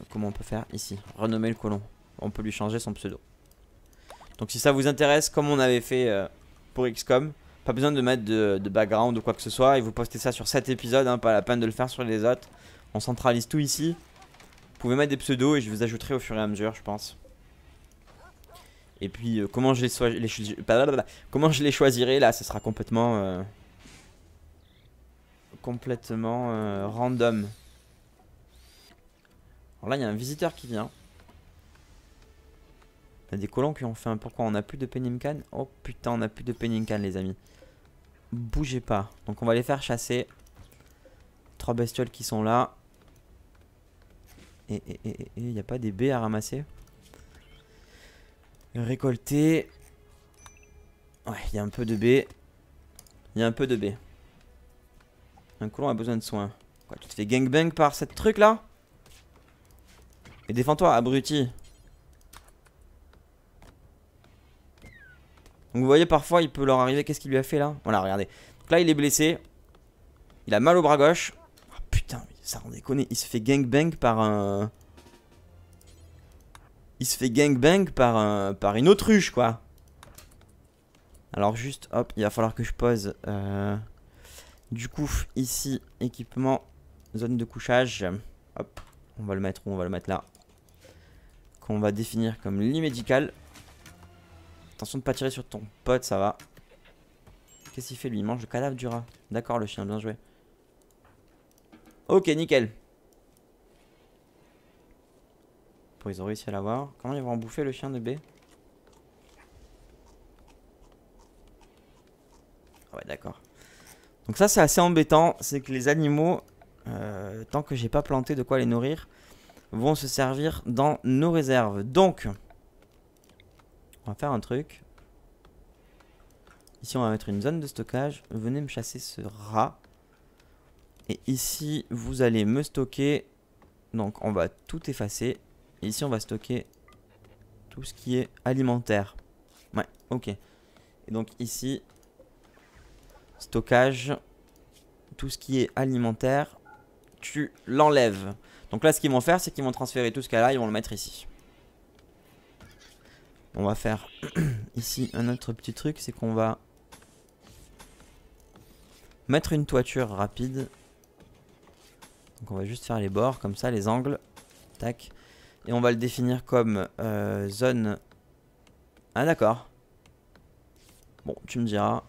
comment on peut faire ici Renommer le colon. On peut lui changer son pseudo. Donc si ça vous intéresse, comme on avait fait pour XCOM, pas besoin de mettre de, background ou quoi que ce soit. Et vous postez ça sur cet épisode, hein, pas la peine de le faire sur les autres. On centralise tout ici. Vous pouvez mettre des pseudos et je vous ajouterai au fur et à mesure, je pense. Et puis, euh, comment, je les bah, bah, bah, comment je les choisirai, là, ce sera complètement... Euh, complètement euh, random. Alors là, il y a un visiteur qui vient. Il a des colons qui ont fait un pourquoi on a plus de Penimcan. Oh putain, on a plus de Penimcan, les amis bougez pas. Donc on va les faire chasser. Trois bestioles qui sont là. Et il n'y a pas des baies à ramasser Récolter. Ouais, il y a un peu de baies. Il y a un peu de baies. Un colon a besoin de soins. Quoi, tu te fais gangbang par cette truc là Et défends-toi, abruti. Donc vous voyez, parfois, il peut leur arriver. Qu'est-ce qu'il lui a fait là Voilà, regardez. là, il est blessé. Il a mal au bras gauche. Oh, putain, ça rend déconné. Il se fait gangbang par un. Il se fait gangbang par, un... par une autruche, quoi. Alors, juste, hop, il va falloir que je pose. Euh, du coup, ici, équipement, zone de couchage. Hop, on va le mettre On va le mettre là. Qu'on va définir comme lit médical. Attention de pas tirer sur ton pote, ça va. Qu'est-ce qu'il fait lui Il mange le cadavre du rat. D'accord, le chien, bien joué. Ok, nickel. Bon, ils ont réussi à l'avoir. Comment ils vont en bouffer le chien de B ah Ouais, d'accord. Donc ça, c'est assez embêtant. C'est que les animaux, euh, tant que j'ai pas planté de quoi les nourrir, vont se servir dans nos réserves. Donc... On va faire un truc. Ici, on va mettre une zone de stockage. Venez me chasser ce rat. Et ici, vous allez me stocker. Donc, on va tout effacer. ici, on va stocker tout ce qui est alimentaire. Ouais, ok. Et donc, ici, stockage, tout ce qui est alimentaire, tu l'enlèves. Donc là, ce qu'ils vont faire, c'est qu'ils vont transférer tout ce qu'il y a là, ils vont le mettre ici. On va faire [CLEARS THROAT] ici un autre petit truc, c'est qu'on va mettre une toiture rapide. Donc on va juste faire les bords comme ça, les angles. Tac. Et on va le définir comme euh, zone... Ah d'accord. Bon, tu me diras.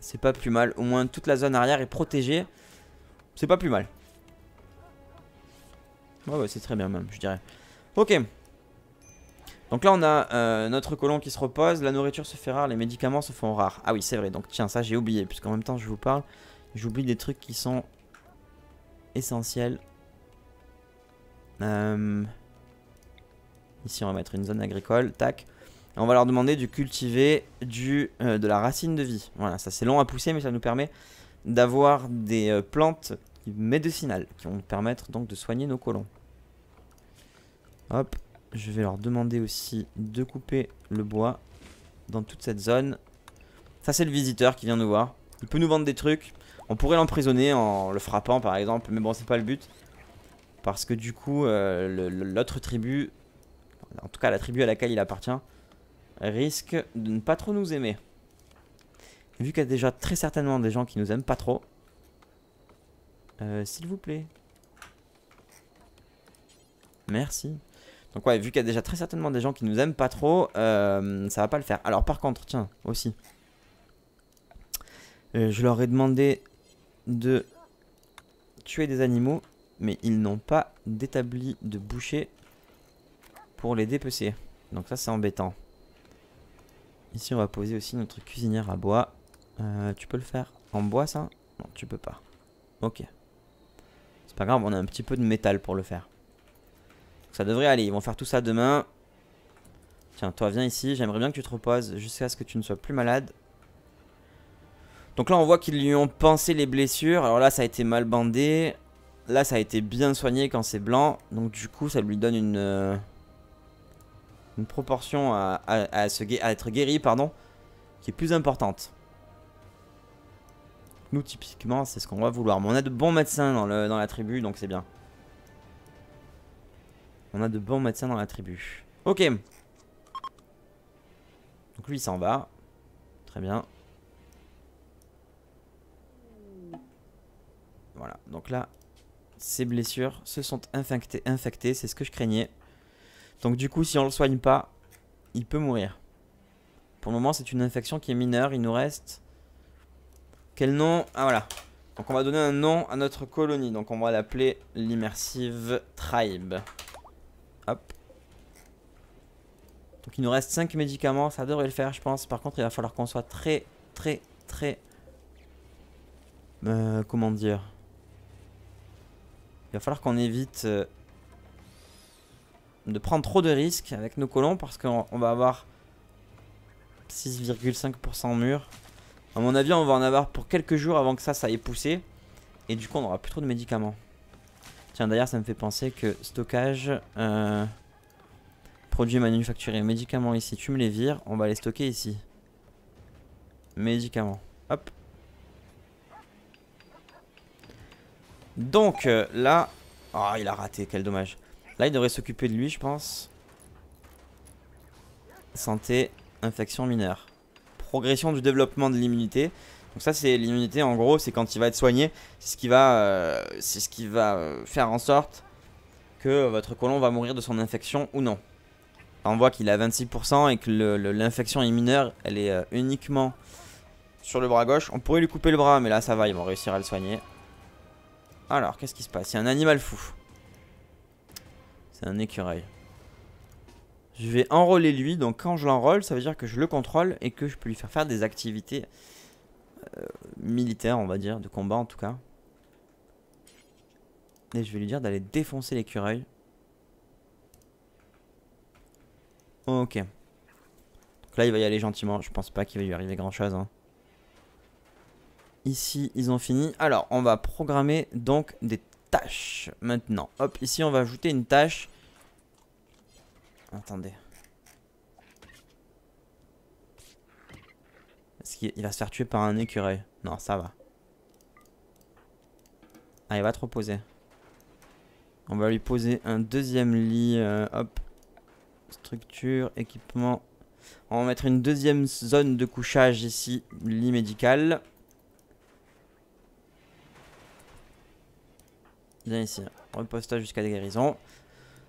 C'est pas plus mal. Au moins toute la zone arrière est protégée. C'est pas plus mal. Ouais, ouais, c'est très bien même, je dirais. Ok. Donc là, on a euh, notre colon qui se repose, la nourriture se fait rare, les médicaments se font rares. Ah oui, c'est vrai. Donc tiens, ça j'ai oublié, puisqu'en même temps, je vous parle, j'oublie des trucs qui sont essentiels. Euh, ici, on va mettre une zone agricole. Tac. on va leur demander de cultiver du, euh, de la racine de vie. Voilà, ça c'est long à pousser, mais ça nous permet d'avoir des plantes médicinales qui vont nous permettre donc de soigner nos colons. Hop, je vais leur demander aussi de couper le bois dans toute cette zone. Ça, c'est le visiteur qui vient nous voir. Il peut nous vendre des trucs. On pourrait l'emprisonner en le frappant, par exemple. Mais bon, c'est pas le but. Parce que du coup, euh, l'autre tribu, en tout cas la tribu à laquelle il appartient, risque de ne pas trop nous aimer. Vu qu'il y a déjà très certainement des gens qui nous aiment pas trop. Euh, s'il vous plaît. Merci. Donc ouais, vu qu'il y a déjà très certainement des gens qui nous aiment pas trop, euh, ça va pas le faire. Alors par contre, tiens, aussi. Euh, je leur ai demandé de tuer des animaux, mais ils n'ont pas d'établi de boucher pour les dépecer. Donc ça c'est embêtant. Ici on va poser aussi notre cuisinière à bois. Euh, tu peux le faire en bois ça Non, tu peux pas. Ok. C'est pas grave, on a un petit peu de métal pour le faire ça devrait aller. Ils vont faire tout ça demain. Tiens, toi, viens ici. J'aimerais bien que tu te reposes jusqu'à ce que tu ne sois plus malade. Donc là, on voit qu'ils lui ont pensé les blessures. Alors là, ça a été mal bandé. Là, ça a été bien soigné quand c'est blanc. Donc du coup, ça lui donne une, euh, une proportion à, être guéri pardon, qui est plus importante. Nous, typiquement, c'est ce qu'on va vouloir. Mais on a de bons médecins dans la tribu, donc c'est bien. On a de bons médecins dans la tribu. Ok. Donc lui, il s'en va. Très bien. Voilà. Donc là, ses blessures se sont infectées. infectées C'est ce que je craignais. Donc du coup, si on le soigne pas, il peut mourir. Pour le moment, c'est une infection qui est mineure. Il nous reste... Quel nom Ah voilà. Donc on va donner un nom à notre colonie. Donc on va l'appeler l'immersive tribe. Hop. Donc il nous reste 5 médicaments, ça devrait le faire je pense. Par contre il va falloir qu'on soit très très très... Euh, comment dire Il va falloir qu'on évite euh, de prendre trop de risques avec nos colons parce qu'on va avoir 6,5% mûr. A mon avis on va en avoir pour quelques jours avant que ça ça ait poussé. Et du coup on aura plus trop de médicaments. Tiens, d'ailleurs, ça me fait penser que stockage, euh, produits manufacturés, médicaments ici, tu me les vires, on va les stocker ici. Médicaments. Hop. Donc, euh, là... Oh, il a raté, quel dommage. Là, il devrait s'occuper de lui, je pense. Santé, infection mineure. Progression du développement de l'immunité. Donc ça c'est l'immunité en gros, c'est quand il va être soigné, c'est ce qui va, euh, ce qui va euh, faire en sorte que votre colon va mourir de son infection ou non. On voit qu'il a 26% et que l'infection est mineure, elle est euh, uniquement sur le bras gauche. On pourrait lui couper le bras, mais là ça va, ils vont réussir à le soigner. Alors, qu'est-ce qui se passe Il un animal fou. C'est un écureuil. Je vais enrôler lui, donc quand je l'enrôle, ça veut dire que je le contrôle et que je peux lui faire faire des activités euh, militaire, on va dire, de combat en tout cas. Et je vais lui dire d'aller défoncer l'écureuil. Ok. Donc là, il va y aller gentiment. Je pense pas qu'il va lui arriver grand chose. Hein. Ici, ils ont fini. Alors, on va programmer donc des tâches maintenant. Hop, ici, on va ajouter une tâche. Attendez. Il va se faire tuer par un écureuil. Non, ça va. Ah, il va te reposer. On va lui poser un deuxième lit. Euh, hop. Structure, équipement. On va mettre une deuxième zone de couchage ici. Lit médical. Viens ici. repose jusqu'à la guérison.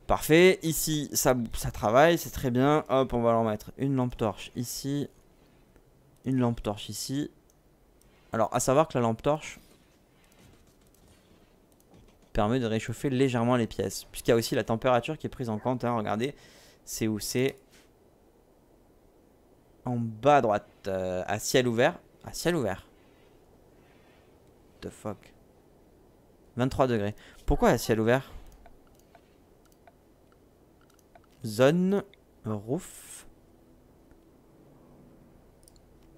Parfait. Ici, ça, ça travaille. C'est très bien. Hop, on va leur mettre une lampe torche ici une lampe torche ici. Alors, à savoir que la lampe torche permet de réchauffer légèrement les pièces. Puisqu'il y a aussi la température qui est prise en compte. Hein, regardez, c'est où c'est En bas à droite, euh, à ciel ouvert. À ciel ouvert. De the fuck 23 degrés. Pourquoi à ciel ouvert Zone roof.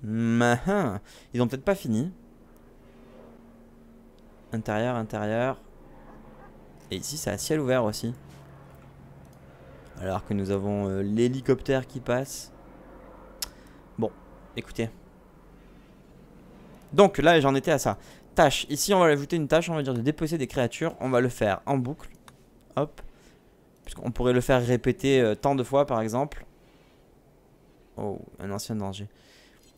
Ils ont peut-être pas fini. Intérieur, intérieur. Et ici, c'est à ciel ouvert aussi. Alors que nous avons euh, l'hélicoptère qui passe. Bon, écoutez. Donc là, j'en étais à ça. Tâche. Ici, on va ajouter une tâche, on va dire de déposer des créatures. On va le faire en boucle. Hop. Puisqu'on pourrait le faire répéter euh, tant de fois, par exemple. Oh, un ancien danger.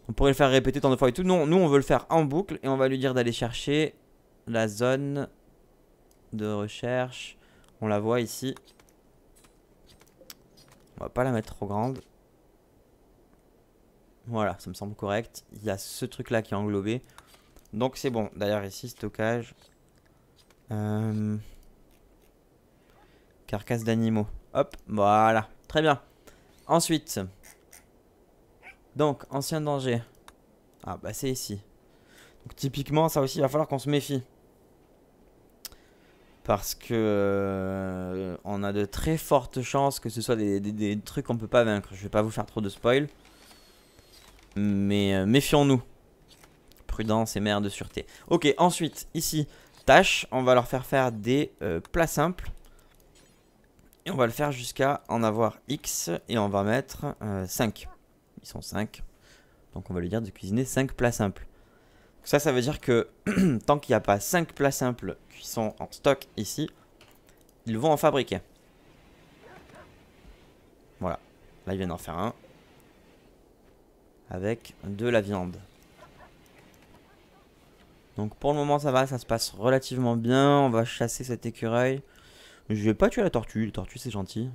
On pourrait le faire répéter tant de fois et tout. Non, nous on veut le faire en boucle et on va lui dire d'aller chercher la zone de recherche. On la voit ici. On va pas la mettre trop grande. Voilà, ça me semble correct. Il y a ce truc là qui est englobé. Donc c'est bon. D'ailleurs ici, stockage. Euh, carcasse d'animaux. Hop, voilà. Très bien. Ensuite, donc, ancien danger. Ah, bah c'est ici. Donc typiquement, ça aussi, il va falloir qu'on se méfie. Parce que euh, on a de très fortes chances que ce soit des, trucs qu'on peut pas vaincre. Je vais pas vous faire trop de spoil. Mais euh, méfions-nous. Prudence et mère de sûreté. Ok, ensuite, ici, tâche. On va leur faire faire des euh, plats simples. Et on va le faire jusqu'à en avoir X. Et on va mettre 5 ils sont 5. Donc on va lui dire de cuisiner 5 plats simples. ça, ça veut dire que [CLEARS THROAT] tant qu'il n'y a pas 5 plats simples qui sont en stock ici, ils vont en fabriquer. Voilà. Là, ils viennent en faire un. Avec de la viande. Donc pour le moment, ça va, ça se passe relativement bien. On va chasser cet écureuil. Je vais pas tuer la tortue, la tortue c'est gentil.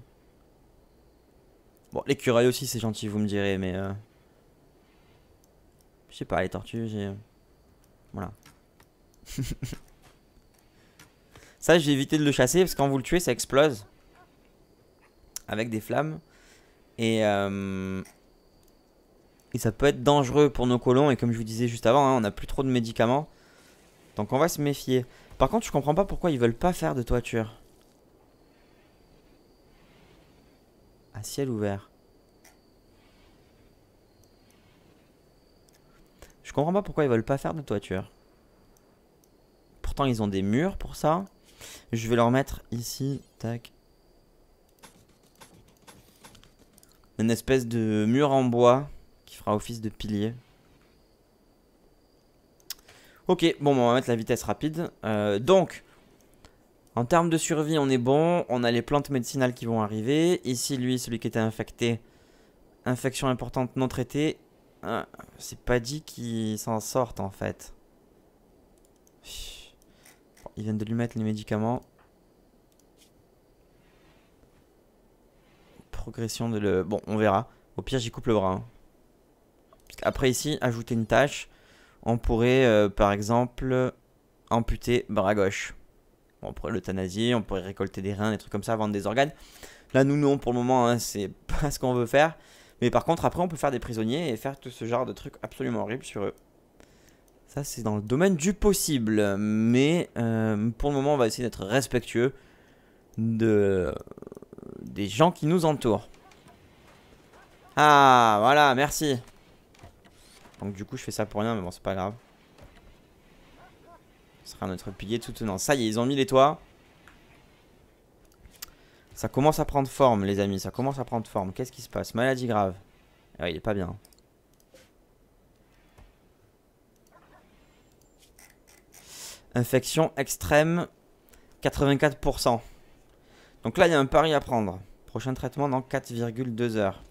Bon, l'écureuil aussi, c'est gentil, vous me direz, mais... Euh, je sais pas, les tortues, j'ai... Voilà. [LAUGHS] ça, j'ai évité de le chasser, parce que quand vous le tuez, ça explose. Avec des flammes. Et... Euh, et ça peut être dangereux pour nos colons, et comme je vous disais juste avant, hein, on n'a plus trop de médicaments. Donc on va se méfier. Par contre, je comprends pas pourquoi ils veulent pas faire de toiture. ciel ouvert. Je comprends pas pourquoi ils veulent pas faire de toiture. Pourtant, ils ont des murs pour ça. Je vais leur mettre ici, tac. Une espèce de mur en bois qui fera office de pilier. Ok, bon, on va mettre la vitesse rapide. Euh, donc, en termes de survie, on est bon. On a les plantes médicinales qui vont arriver. Ici, lui, celui qui était infecté. Infection importante non traitée. Ah, c'est pas dit qu'il s'en sorte, en fait. ils viennent de lui mettre les médicaments. Progression de le... Bon, on verra. Au pire, j'y coupe le bras. Hein. Après ici, ajouter une tâche. On pourrait, euh, par exemple, amputer bras gauche on pourrait l'euthanasier, on pourrait récolter des reins, des trucs comme ça, vendre des organes. Là, nous, non, pour le moment, hein, c'est [LAUGHS] pas ce qu'on veut faire. Mais par contre, après, on peut faire des prisonniers et faire tout ce genre de trucs absolument horribles sur eux. Ça, c'est dans le domaine du possible. Mais euh, pour le moment, on va essayer d'être respectueux de... des gens qui nous entourent. Ah, voilà, merci. Donc du coup, je fais ça pour rien, mais bon, c'est pas grave. Ce sera notre pilier tout Ça y est, ils ont mis les toits. Ça commence à prendre forme, les amis. Ça commence à prendre forme. Qu'est-ce qui se passe Maladie grave. Ah, il est pas bien. Infection extrême, 84%. Donc là, il y a un pari à prendre. Prochain traitement dans 4,2 heures.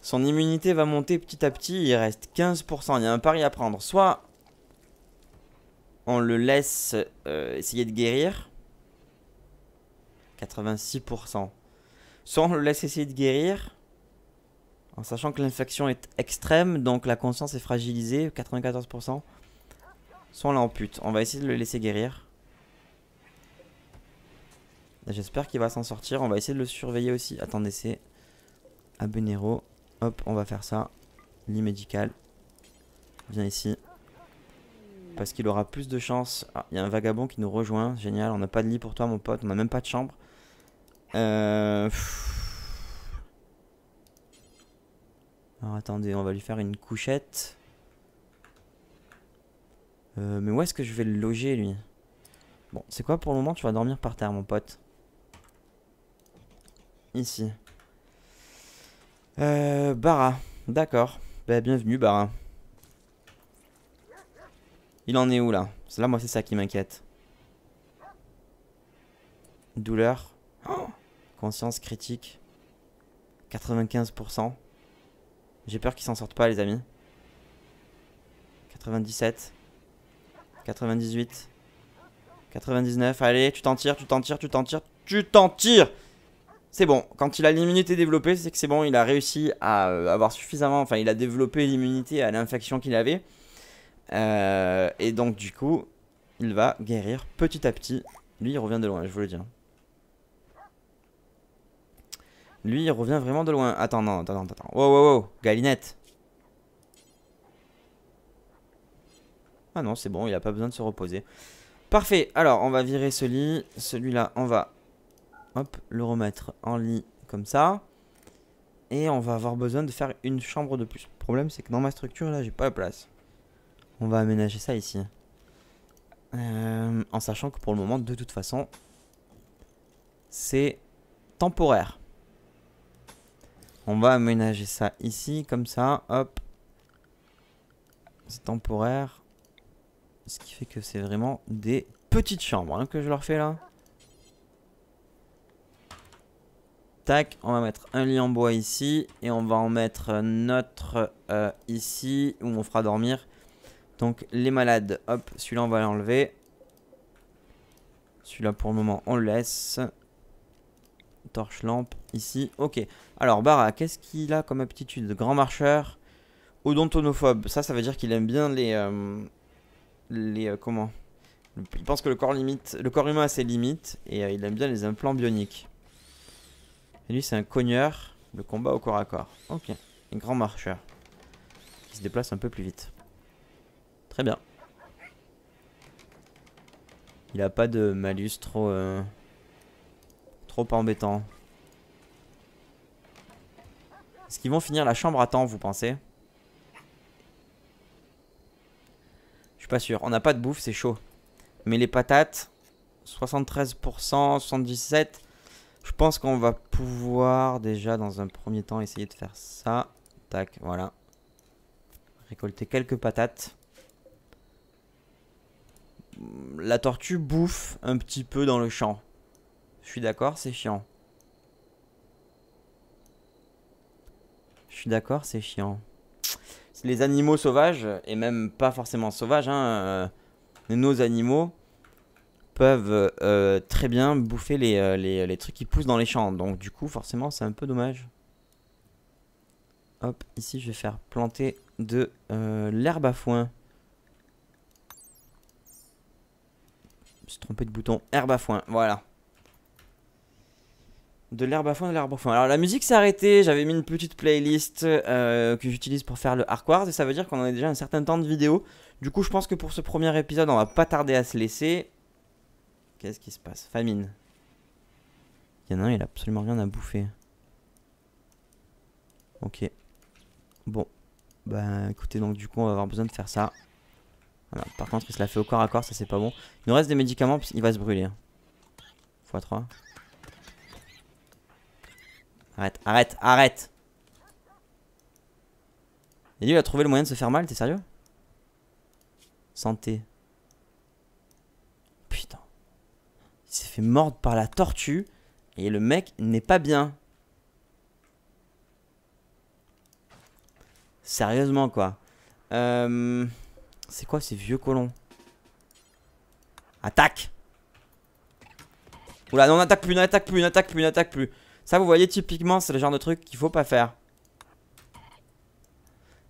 Son immunité va monter petit à petit. Il reste 15%. Il y a un pari à prendre. Soit on le laisse euh, essayer de guérir. 86%. Soit on le laisse essayer de guérir, en sachant que l'infection est extrême, donc la conscience est fragilisée, 94%. Soit on l'ampute. On va essayer de le laisser guérir. J'espère qu'il va s'en sortir. On va essayer de le surveiller aussi. Attendez, c'est Abenero. Hop, on va faire ça. Lit médical. Viens ici parce qu'il aura plus de chance. Ah, il y a un vagabond qui nous rejoint, génial. On n'a pas de lit pour toi, mon pote. On n'a même pas de chambre. Euh... Alors attendez, on va lui faire une couchette. Euh, mais où est-ce que je vais le loger, lui Bon, c'est quoi pour le moment Tu vas dormir par terre, mon pote. Ici. Euh, Bara, d'accord. Ben, bienvenue, Bara. Il en est où là C'est Là, moi, c'est ça qui m'inquiète. Douleur. Oh Conscience critique. 95%. J'ai peur qu'il s'en sorte pas, les amis. 97. 98. 99. Allez, tu t'en tires, tu t'en tires, tu t'en tires, tu t'en tires C'est bon. Quand il a l'immunité développée, c'est que c'est bon. Il a réussi à euh, avoir suffisamment... Enfin, il a développé l'immunité à l'infection qu'il avait. Euh, et donc du coup, il va guérir petit à petit. Lui, il revient de loin, je vous le dis. Hein. Lui, il revient vraiment de loin. Attends, non, attends, attends. Wow, wow, wow, Galinette. Ah non, c'est bon, il n'a pas besoin de se reposer. Parfait, alors on va virer ce lit. Celui-là, on va hop, le remettre en lit comme ça. Et on va avoir besoin de faire une chambre de plus. Le problème, c'est que dans ma structure, là, j'ai pas la place. On va aménager ça ici. Euh, en sachant que pour le moment, de toute façon, c'est temporaire. On va aménager ça ici, comme ça, hop. C'est temporaire. Ce qui fait que c'est vraiment des petites chambres hein, que je leur fais là. Tac, on va mettre un lit en bois ici. Et on va en mettre notre euh, ici, où on fera dormir donc les malades, hop, celui-là on va l'enlever. Celui-là pour le moment on le laisse. Torche lampe ici, ok. Alors Barra, qu'est-ce qu'il a comme aptitude Grand marcheur, odontonophobe. Ça, ça veut dire qu'il aime bien les... Euh, les euh, comment Il pense que le corps, limite, le corps humain a ses limites et euh, il aime bien les implants bioniques. Et lui c'est un cogneur, le combat au corps à corps. Ok, grand marcheur. Il se déplace un peu plus vite. Très bien. Il a pas de malus trop... Euh, trop embêtant. Est-ce qu'ils vont finir la chambre à temps, vous pensez Je suis pas sûr. On n'a pas de bouffe, c'est chaud. Mais les patates, 73%, 77%. Je pense qu'on va pouvoir déjà dans un premier temps essayer de faire ça. Tac, voilà. Récolter quelques patates la tortue bouffe un petit peu dans le champ. Je suis d'accord, c'est chiant. Je suis d'accord, c'est chiant. Les animaux sauvages, et même pas forcément sauvages, hein, euh, nos animaux peuvent euh, très bien bouffer euh, les, trucs qui poussent dans les champs. Donc du coup, forcément, c'est un peu dommage. Hop, ici, je vais faire planter de l'herbe à foin. me suis trompé de bouton. Herbe à foin, voilà. De l'herbe à foin, de l'herbe à foin. Alors la musique s'est arrêtée, j'avais mis une petite playlist euh, que j'utilise pour faire le hardcore, et ça veut dire qu'on en est déjà un certain temps de vidéo. Du coup je pense que pour ce premier épisode on va pas tarder à se laisser. Qu'est-ce qui se passe Famine. Il y en a un, il a absolument rien à bouffer. Ok. Bon. Bah écoutez, donc du coup on va avoir besoin de faire ça. Par contre, il se la fait au corps à corps, ça c'est pas bon. Il nous reste des médicaments, il va se brûler. x3. Hein. Arrête, arrête, arrête Et lui, il a trouvé le moyen de se faire mal, t'es sérieux Santé. Putain. Il s'est fait mordre par la tortue et le mec n'est pas bien. Sérieusement, quoi. Euh... C'est quoi ces vieux colons Attaque Oula, non, attaque plus, attaque plus, attaque plus, attaque plus. Ça, vous voyez, typiquement, c'est le genre de truc qu'il faut pas faire.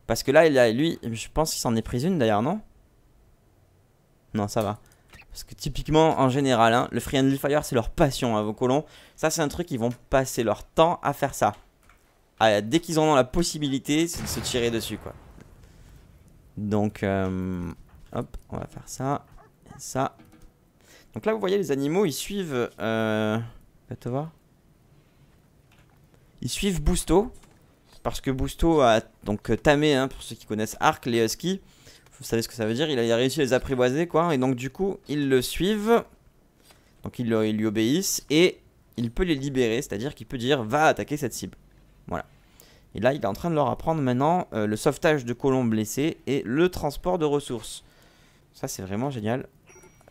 Parce que là, il a, lui, je pense qu'il s'en est pris une d'ailleurs, non Non, ça va. Parce que typiquement, en général, hein, le Free and Fire, c'est leur passion, à hein, vos colons. Ça, c'est un truc, ils vont passer leur temps à faire ça. Ah, dès qu'ils en ont la possibilité, c'est de se tirer dessus, quoi. Donc, euh, hop, on va faire ça, ça. Donc là, vous voyez, les animaux, ils suivent... Euh, te voir Ils suivent Boosto. Parce que Boosto a donc euh, tamé, hein, pour ceux qui connaissent Arc, les Huskies. Vous savez ce que ça veut dire. Il a, réussi à les apprivoiser, quoi. Et donc, du coup, ils le suivent. Donc, ils, ils lui obéissent. Et il peut les libérer. C'est-à-dire qu'il peut dire, va attaquer cette cible. Voilà. Et là, il est en train de leur apprendre maintenant euh, le sauvetage de colons blessés et le transport de ressources. Ça, c'est vraiment génial.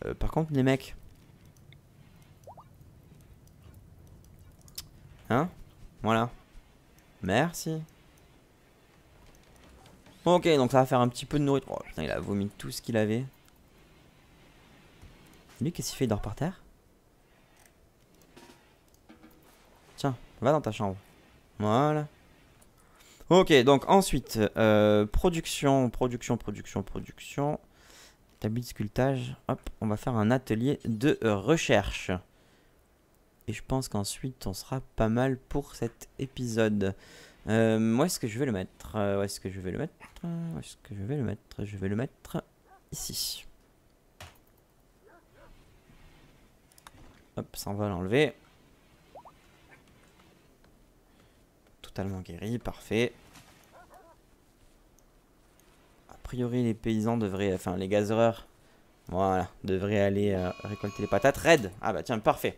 Euh, par contre, les mecs... Hein Voilà. Merci. Ok, donc ça va faire un petit peu de nourriture. Oh putain, il a vomi tout ce qu'il avait. Lui, qu'est-ce qu'il fait Il dort par terre Tiens, va dans ta chambre. Voilà. Ok, donc ensuite, euh, production, production, production, production. Tableau de sculptage. Hop, on va faire un atelier de recherche. Et je pense qu'ensuite, on sera pas mal pour cet épisode. Euh, où est-ce que je vais le mettre Où est-ce que je vais le mettre Où est-ce que je vais le mettre Je vais le mettre ici. Hop, ça on va l'enlever. totalement guéri, parfait. A priori, les paysans devraient... Enfin, les gazereurs, voilà, devraient aller euh, récolter les patates. Red Ah bah tiens, parfait.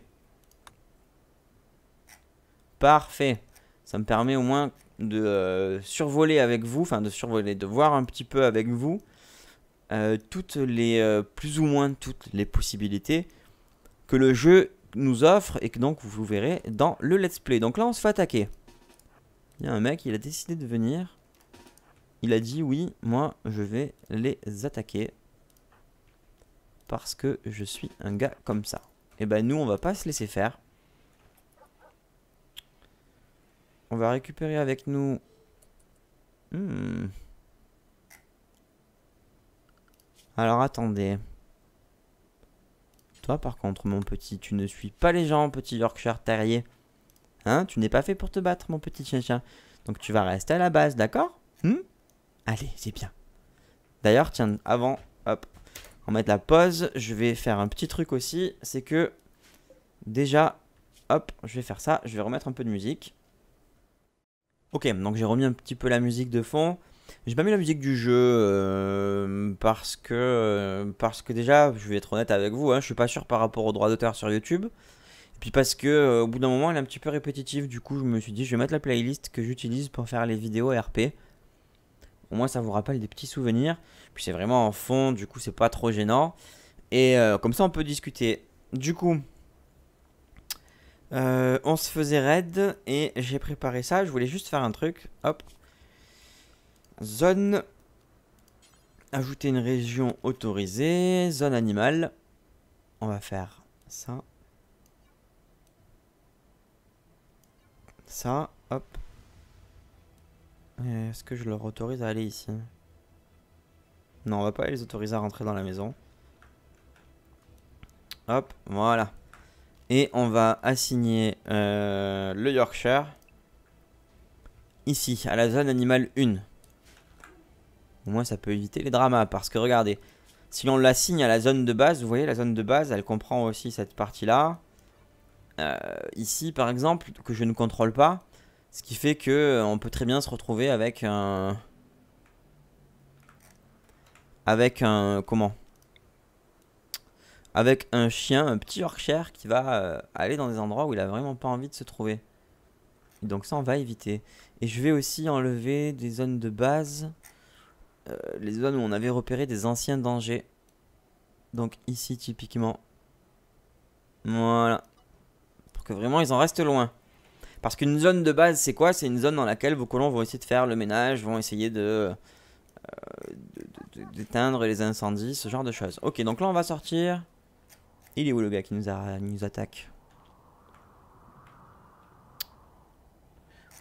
Parfait. Ça me permet au moins de euh, survoler avec vous, enfin de survoler, de voir un petit peu avec vous euh, toutes les, plus ou moins toutes les possibilités que le jeu nous offre et que donc vous verrez dans le let's play. Donc là on se fait attaquer. Il a un mec, il a décidé de venir. Il a dit oui, moi je vais les attaquer. Parce que je suis un gars comme ça. Et eh ben nous on va pas se laisser faire. On va récupérer avec nous... Hmm. Alors attendez. Toi par contre mon petit, tu ne suis pas les gens petit Yorkshire terrier. Hein, tu n'es pas fait pour te battre, mon petit chien-chien. Donc tu vas rester à la base, d'accord hmm Allez, c'est bien. D'ailleurs, tiens, avant, hop, on va mettre la pause. Je vais faire un petit truc aussi. C'est que, déjà, hop, je vais faire ça. Je vais remettre un peu de musique. Ok, donc j'ai remis un petit peu la musique de fond. J'ai pas mis la musique du jeu euh, parce que euh, parce que déjà, je vais être honnête avec vous, hein, je suis pas sûr par rapport aux droits d'auteur sur YouTube. Puis parce que euh, au bout d'un moment, elle est un petit peu répétitive, du coup, je me suis dit, je vais mettre la playlist que j'utilise pour faire les vidéos RP. Au moins, ça vous rappelle des petits souvenirs. Puis c'est vraiment en fond, du coup, c'est pas trop gênant. Et euh, comme ça, on peut discuter. Du coup, euh, on se faisait raid et j'ai préparé ça. Je voulais juste faire un truc. Hop. Zone. Ajouter une région autorisée. Zone animale. On va faire ça. Ça, hop. Est-ce que je leur autorise à aller ici Non, on va pas les autoriser à rentrer dans la maison. Hop, voilà. Et on va assigner euh, le Yorkshire ici, à la zone animale 1. Au moins, ça peut éviter les dramas, parce que regardez, si on l'assigne à la zone de base, vous voyez, la zone de base, elle comprend aussi cette partie-là. Euh, ici, par exemple, que je ne contrôle pas. Ce qui fait que euh, on peut très bien se retrouver avec un... Avec un... Comment Avec un chien, un petit orcher qui va euh, aller dans des endroits où il a vraiment pas envie de se trouver. Donc ça, on va éviter. Et je vais aussi enlever des zones de base. les zones où on avait repéré des anciens dangers. Donc ici, typiquement. Voilà vraiment ils en restent loin. Parce qu'une zone de base, c'est quoi C'est une zone dans laquelle vos colons vont essayer de faire le ménage, vont essayer de euh, d'éteindre les incendies, ce genre de choses. Ok, donc là on va sortir. Il est où le gars qui nous attaque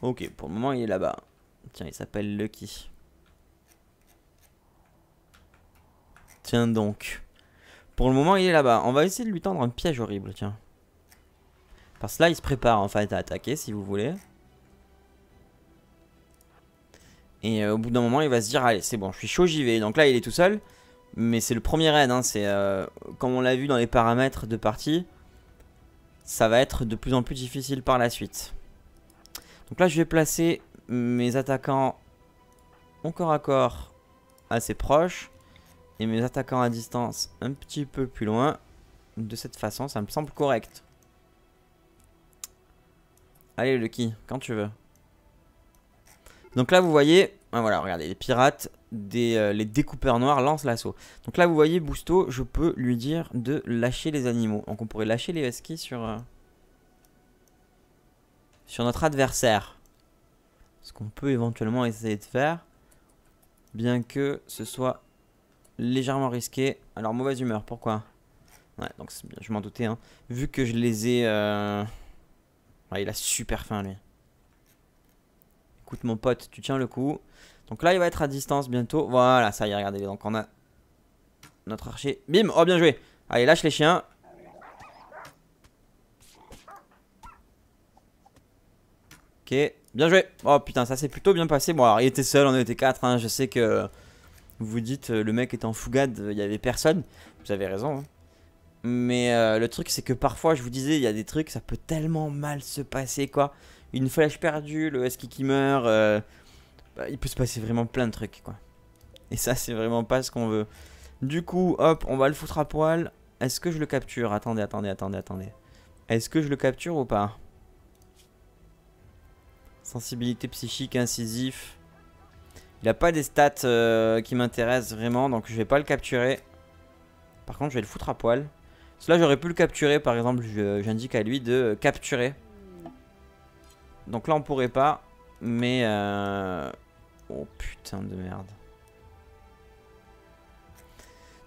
Ok, pour le moment il est là-bas. Tiens, il s'appelle Lucky. Tiens donc. Pour le moment il est là-bas. On va essayer de lui tendre un piège horrible, tiens. Parce que là, il se prépare en fait à attaquer, si vous voulez. Et euh, au bout d'un moment, il va se dire, allez, c'est bon, je suis chaud, j'y vais. Donc là, il est tout seul. Mais c'est le premier raid, hein, euh, comme on l'a vu dans les paramètres de partie, ça va être de plus en plus difficile par la suite. Donc là, je vais placer mes attaquants encore corps à corps assez proches. et mes attaquants à distance un petit peu plus loin. De cette façon, ça me semble correct. Allez, Lucky, quand tu veux. Donc là, vous voyez, ah, voilà, regardez, les pirates, euh, les découpeurs noirs lancent l'assaut. Donc là, vous voyez, Busto, je peux lui dire de lâcher les animaux. Donc on pourrait lâcher les esquis sur, euh, sur notre adversaire. Ce qu'on peut éventuellement essayer de faire. Bien que ce soit légèrement risqué. Alors, mauvaise humeur, pourquoi Ouais, donc je m'en doutais. Hein. Vu que je les ai... Euh, il a super faim, lui. Écoute, mon pote, tu tiens le coup. Donc là, il va être à distance bientôt. Voilà, ça y est, regardez. Donc on a notre archer. Bim Oh, bien joué Allez, lâche les chiens. Ok, bien joué Oh putain, ça s'est plutôt bien passé. Bon, alors, il était seul, on était 4 hein. Je sais que vous dites, euh, le mec était en fougade, il n'y avait personne. Vous avez raison. Hein. Mais euh, le truc, c'est que parfois, je vous disais, il y a des trucs, ça peut tellement mal se passer, quoi. Une flèche perdue, le SK qui meurt, euh, bah, il peut se passer vraiment plein de trucs, quoi. Et ça, c'est vraiment pas ce qu'on veut. Du coup, hop, on va le foutre à poil. Est-ce que je le capture Attendez, attendez, attendez, attendez. Est-ce que je le capture ou pas Sensibilité psychique, incisif. Il a pas des stats euh, qui m'intéressent vraiment, donc je vais pas le capturer. Par contre, je vais le foutre à poil. Cela, j'aurais pu le capturer. Par exemple, j'indique à lui de capturer. Donc là, on pourrait pas. Mais... Euh, oh putain de merde.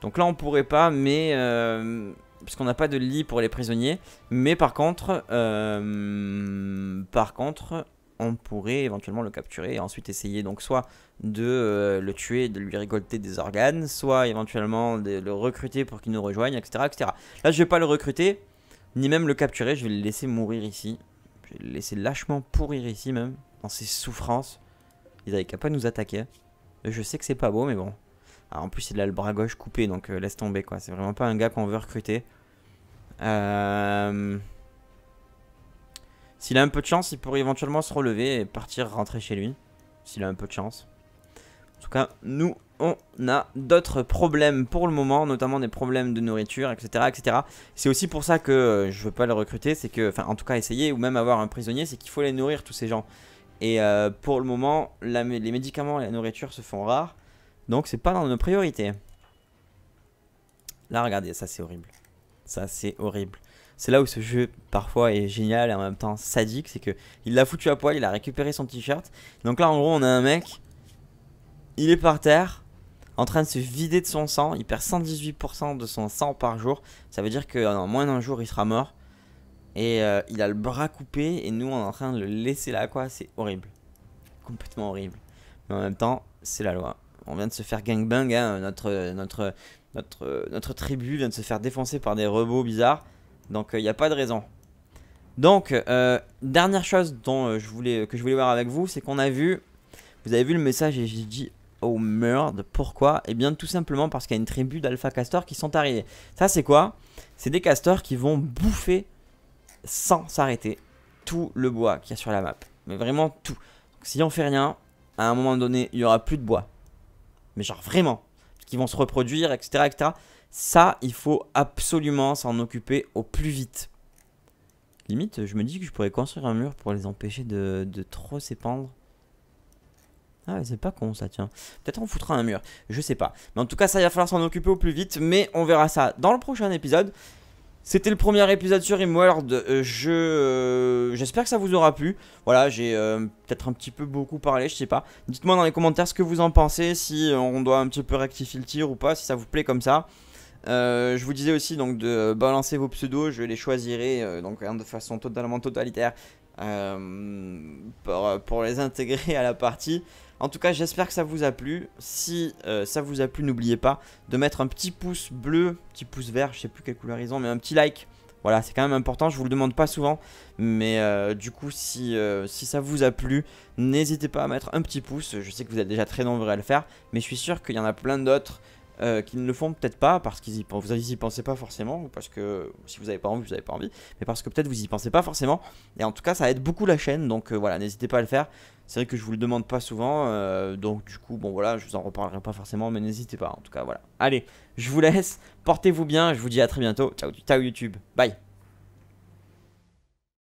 Donc là, on pourrait pas, mais... Euh, Puisqu'on n'a pas de lit pour les prisonniers. Mais par contre... Euh, par contre on pourrait éventuellement le capturer et ensuite essayer donc soit de euh, le tuer, de lui récolter des organes, soit éventuellement de le recruter pour qu'il nous rejoigne, etc., etc. Là, je vais pas le recruter, ni même le capturer, je vais le laisser mourir ici. Je vais le laisser lâchement pourrir ici même, dans ses souffrances. il n'avait qu'à pas nous attaquer. Je sais que c'est pas beau, mais bon. en plus, il a le bras gauche coupé, donc euh, laisse tomber, quoi. C'est vraiment pas un gars qu'on veut recruter. Euh... S'il a un peu de chance, il pourrait éventuellement se relever et partir rentrer chez lui. S'il a un peu de chance. En tout cas, nous, on a d'autres problèmes pour le moment, notamment des problèmes de nourriture, etc. etc. C'est aussi pour ça que euh, je veux pas le recruter, c'est que, enfin, en tout cas, essayer ou même avoir un prisonnier, c'est qu'il faut les nourrir tous ces gens. Et euh, pour le moment, les médicaments et la nourriture se font rares, donc c'est pas dans nos priorités. Là, regardez, ça c'est horrible. Ça c'est horrible c'est là où ce jeu parfois est génial et en même temps sadique, c'est que il l'a foutu à poil, il a récupéré son t-shirt. Donc là en gros on a un mec, il est par terre, en train de se vider de son sang, il perd 118% de son sang par jour, ça veut dire que qu'en euh, moins d'un jour il sera mort. Et euh, il a le bras coupé et nous on est en train de le laisser là quoi, c'est horrible. Complètement horrible. Mais en même temps, c'est la loi. On vient de se faire gangbang, hein. notre, notre, notre, notre tribu vient de se faire défoncer par des robots bizarres. Donc il euh, n'y a pas de raison. Donc, euh, dernière chose dont euh, je voulais, que je voulais voir avec vous, c'est qu'on a vu, vous avez vu le message et j'ai dit, oh merde, pourquoi Et eh bien tout simplement parce qu'il y a une tribu d'alpha castors qui sont arrivés. Ça c'est quoi C'est des castors qui vont bouffer sans s'arrêter tout le bois qu'il y a sur la map. Mais vraiment tout. Donc, si on fait rien, à un moment donné, il n'y aura plus de bois. Mais genre vraiment. Qui vont se reproduire, etc. etc. Ça, il faut absolument s'en occuper au plus vite. Limite, je me dis que je pourrais construire un mur pour les empêcher de, trop s'épandre. Ah, c'est pas con ça, tiens. Peut-être on foutra un mur, je sais pas. Mais en tout cas, ça, il va falloir s'en occuper au plus vite, mais on verra ça dans le prochain épisode. C'était le premier épisode sur Rimworld, euh, je, euh, j'espère que ça vous aura plu, voilà j'ai euh, peut-être un petit peu beaucoup parlé, je sais pas, dites-moi dans les commentaires ce que vous en pensez, si on doit un petit peu rectifier le tir ou pas, si ça vous plaît comme ça, euh, je vous disais aussi donc de balancer vos pseudos, je les choisirai euh, donc hein, de façon totalement totalitaire euh, pour, les intégrer à la partie. En tout cas, j'espère que ça vous a plu. Si ça vous a plu, n'oubliez pas de mettre un petit pouce bleu, petit pouce vert, je sais plus quelle couleur ils ont, mais un petit like. Voilà, c'est quand même important, je vous le demande pas souvent, mais du coup, si, si ça vous a plu, n'hésitez pas à mettre un petit pouce, je sais que vous êtes déjà très nombreux à le faire, mais je suis sûr qu'il y en a plein d'autres euh, Qui ne le font peut-être pas parce qu'ils y, vous y pensez pas forcément, ou parce que si vous n'avez pas envie, vous n'avez pas envie, mais parce que peut-être vous y pensez pas forcément. Et en tout cas, ça aide beaucoup la chaîne, donc euh, voilà, n'hésitez pas à le faire. C'est vrai que je vous le demande pas souvent, euh, donc du coup, bon voilà, je vous en reparlerai pas forcément, mais n'hésitez pas, en tout cas, voilà. Allez, je vous laisse, portez-vous bien, je vous dis à très bientôt, ciao, ciao YouTube, bye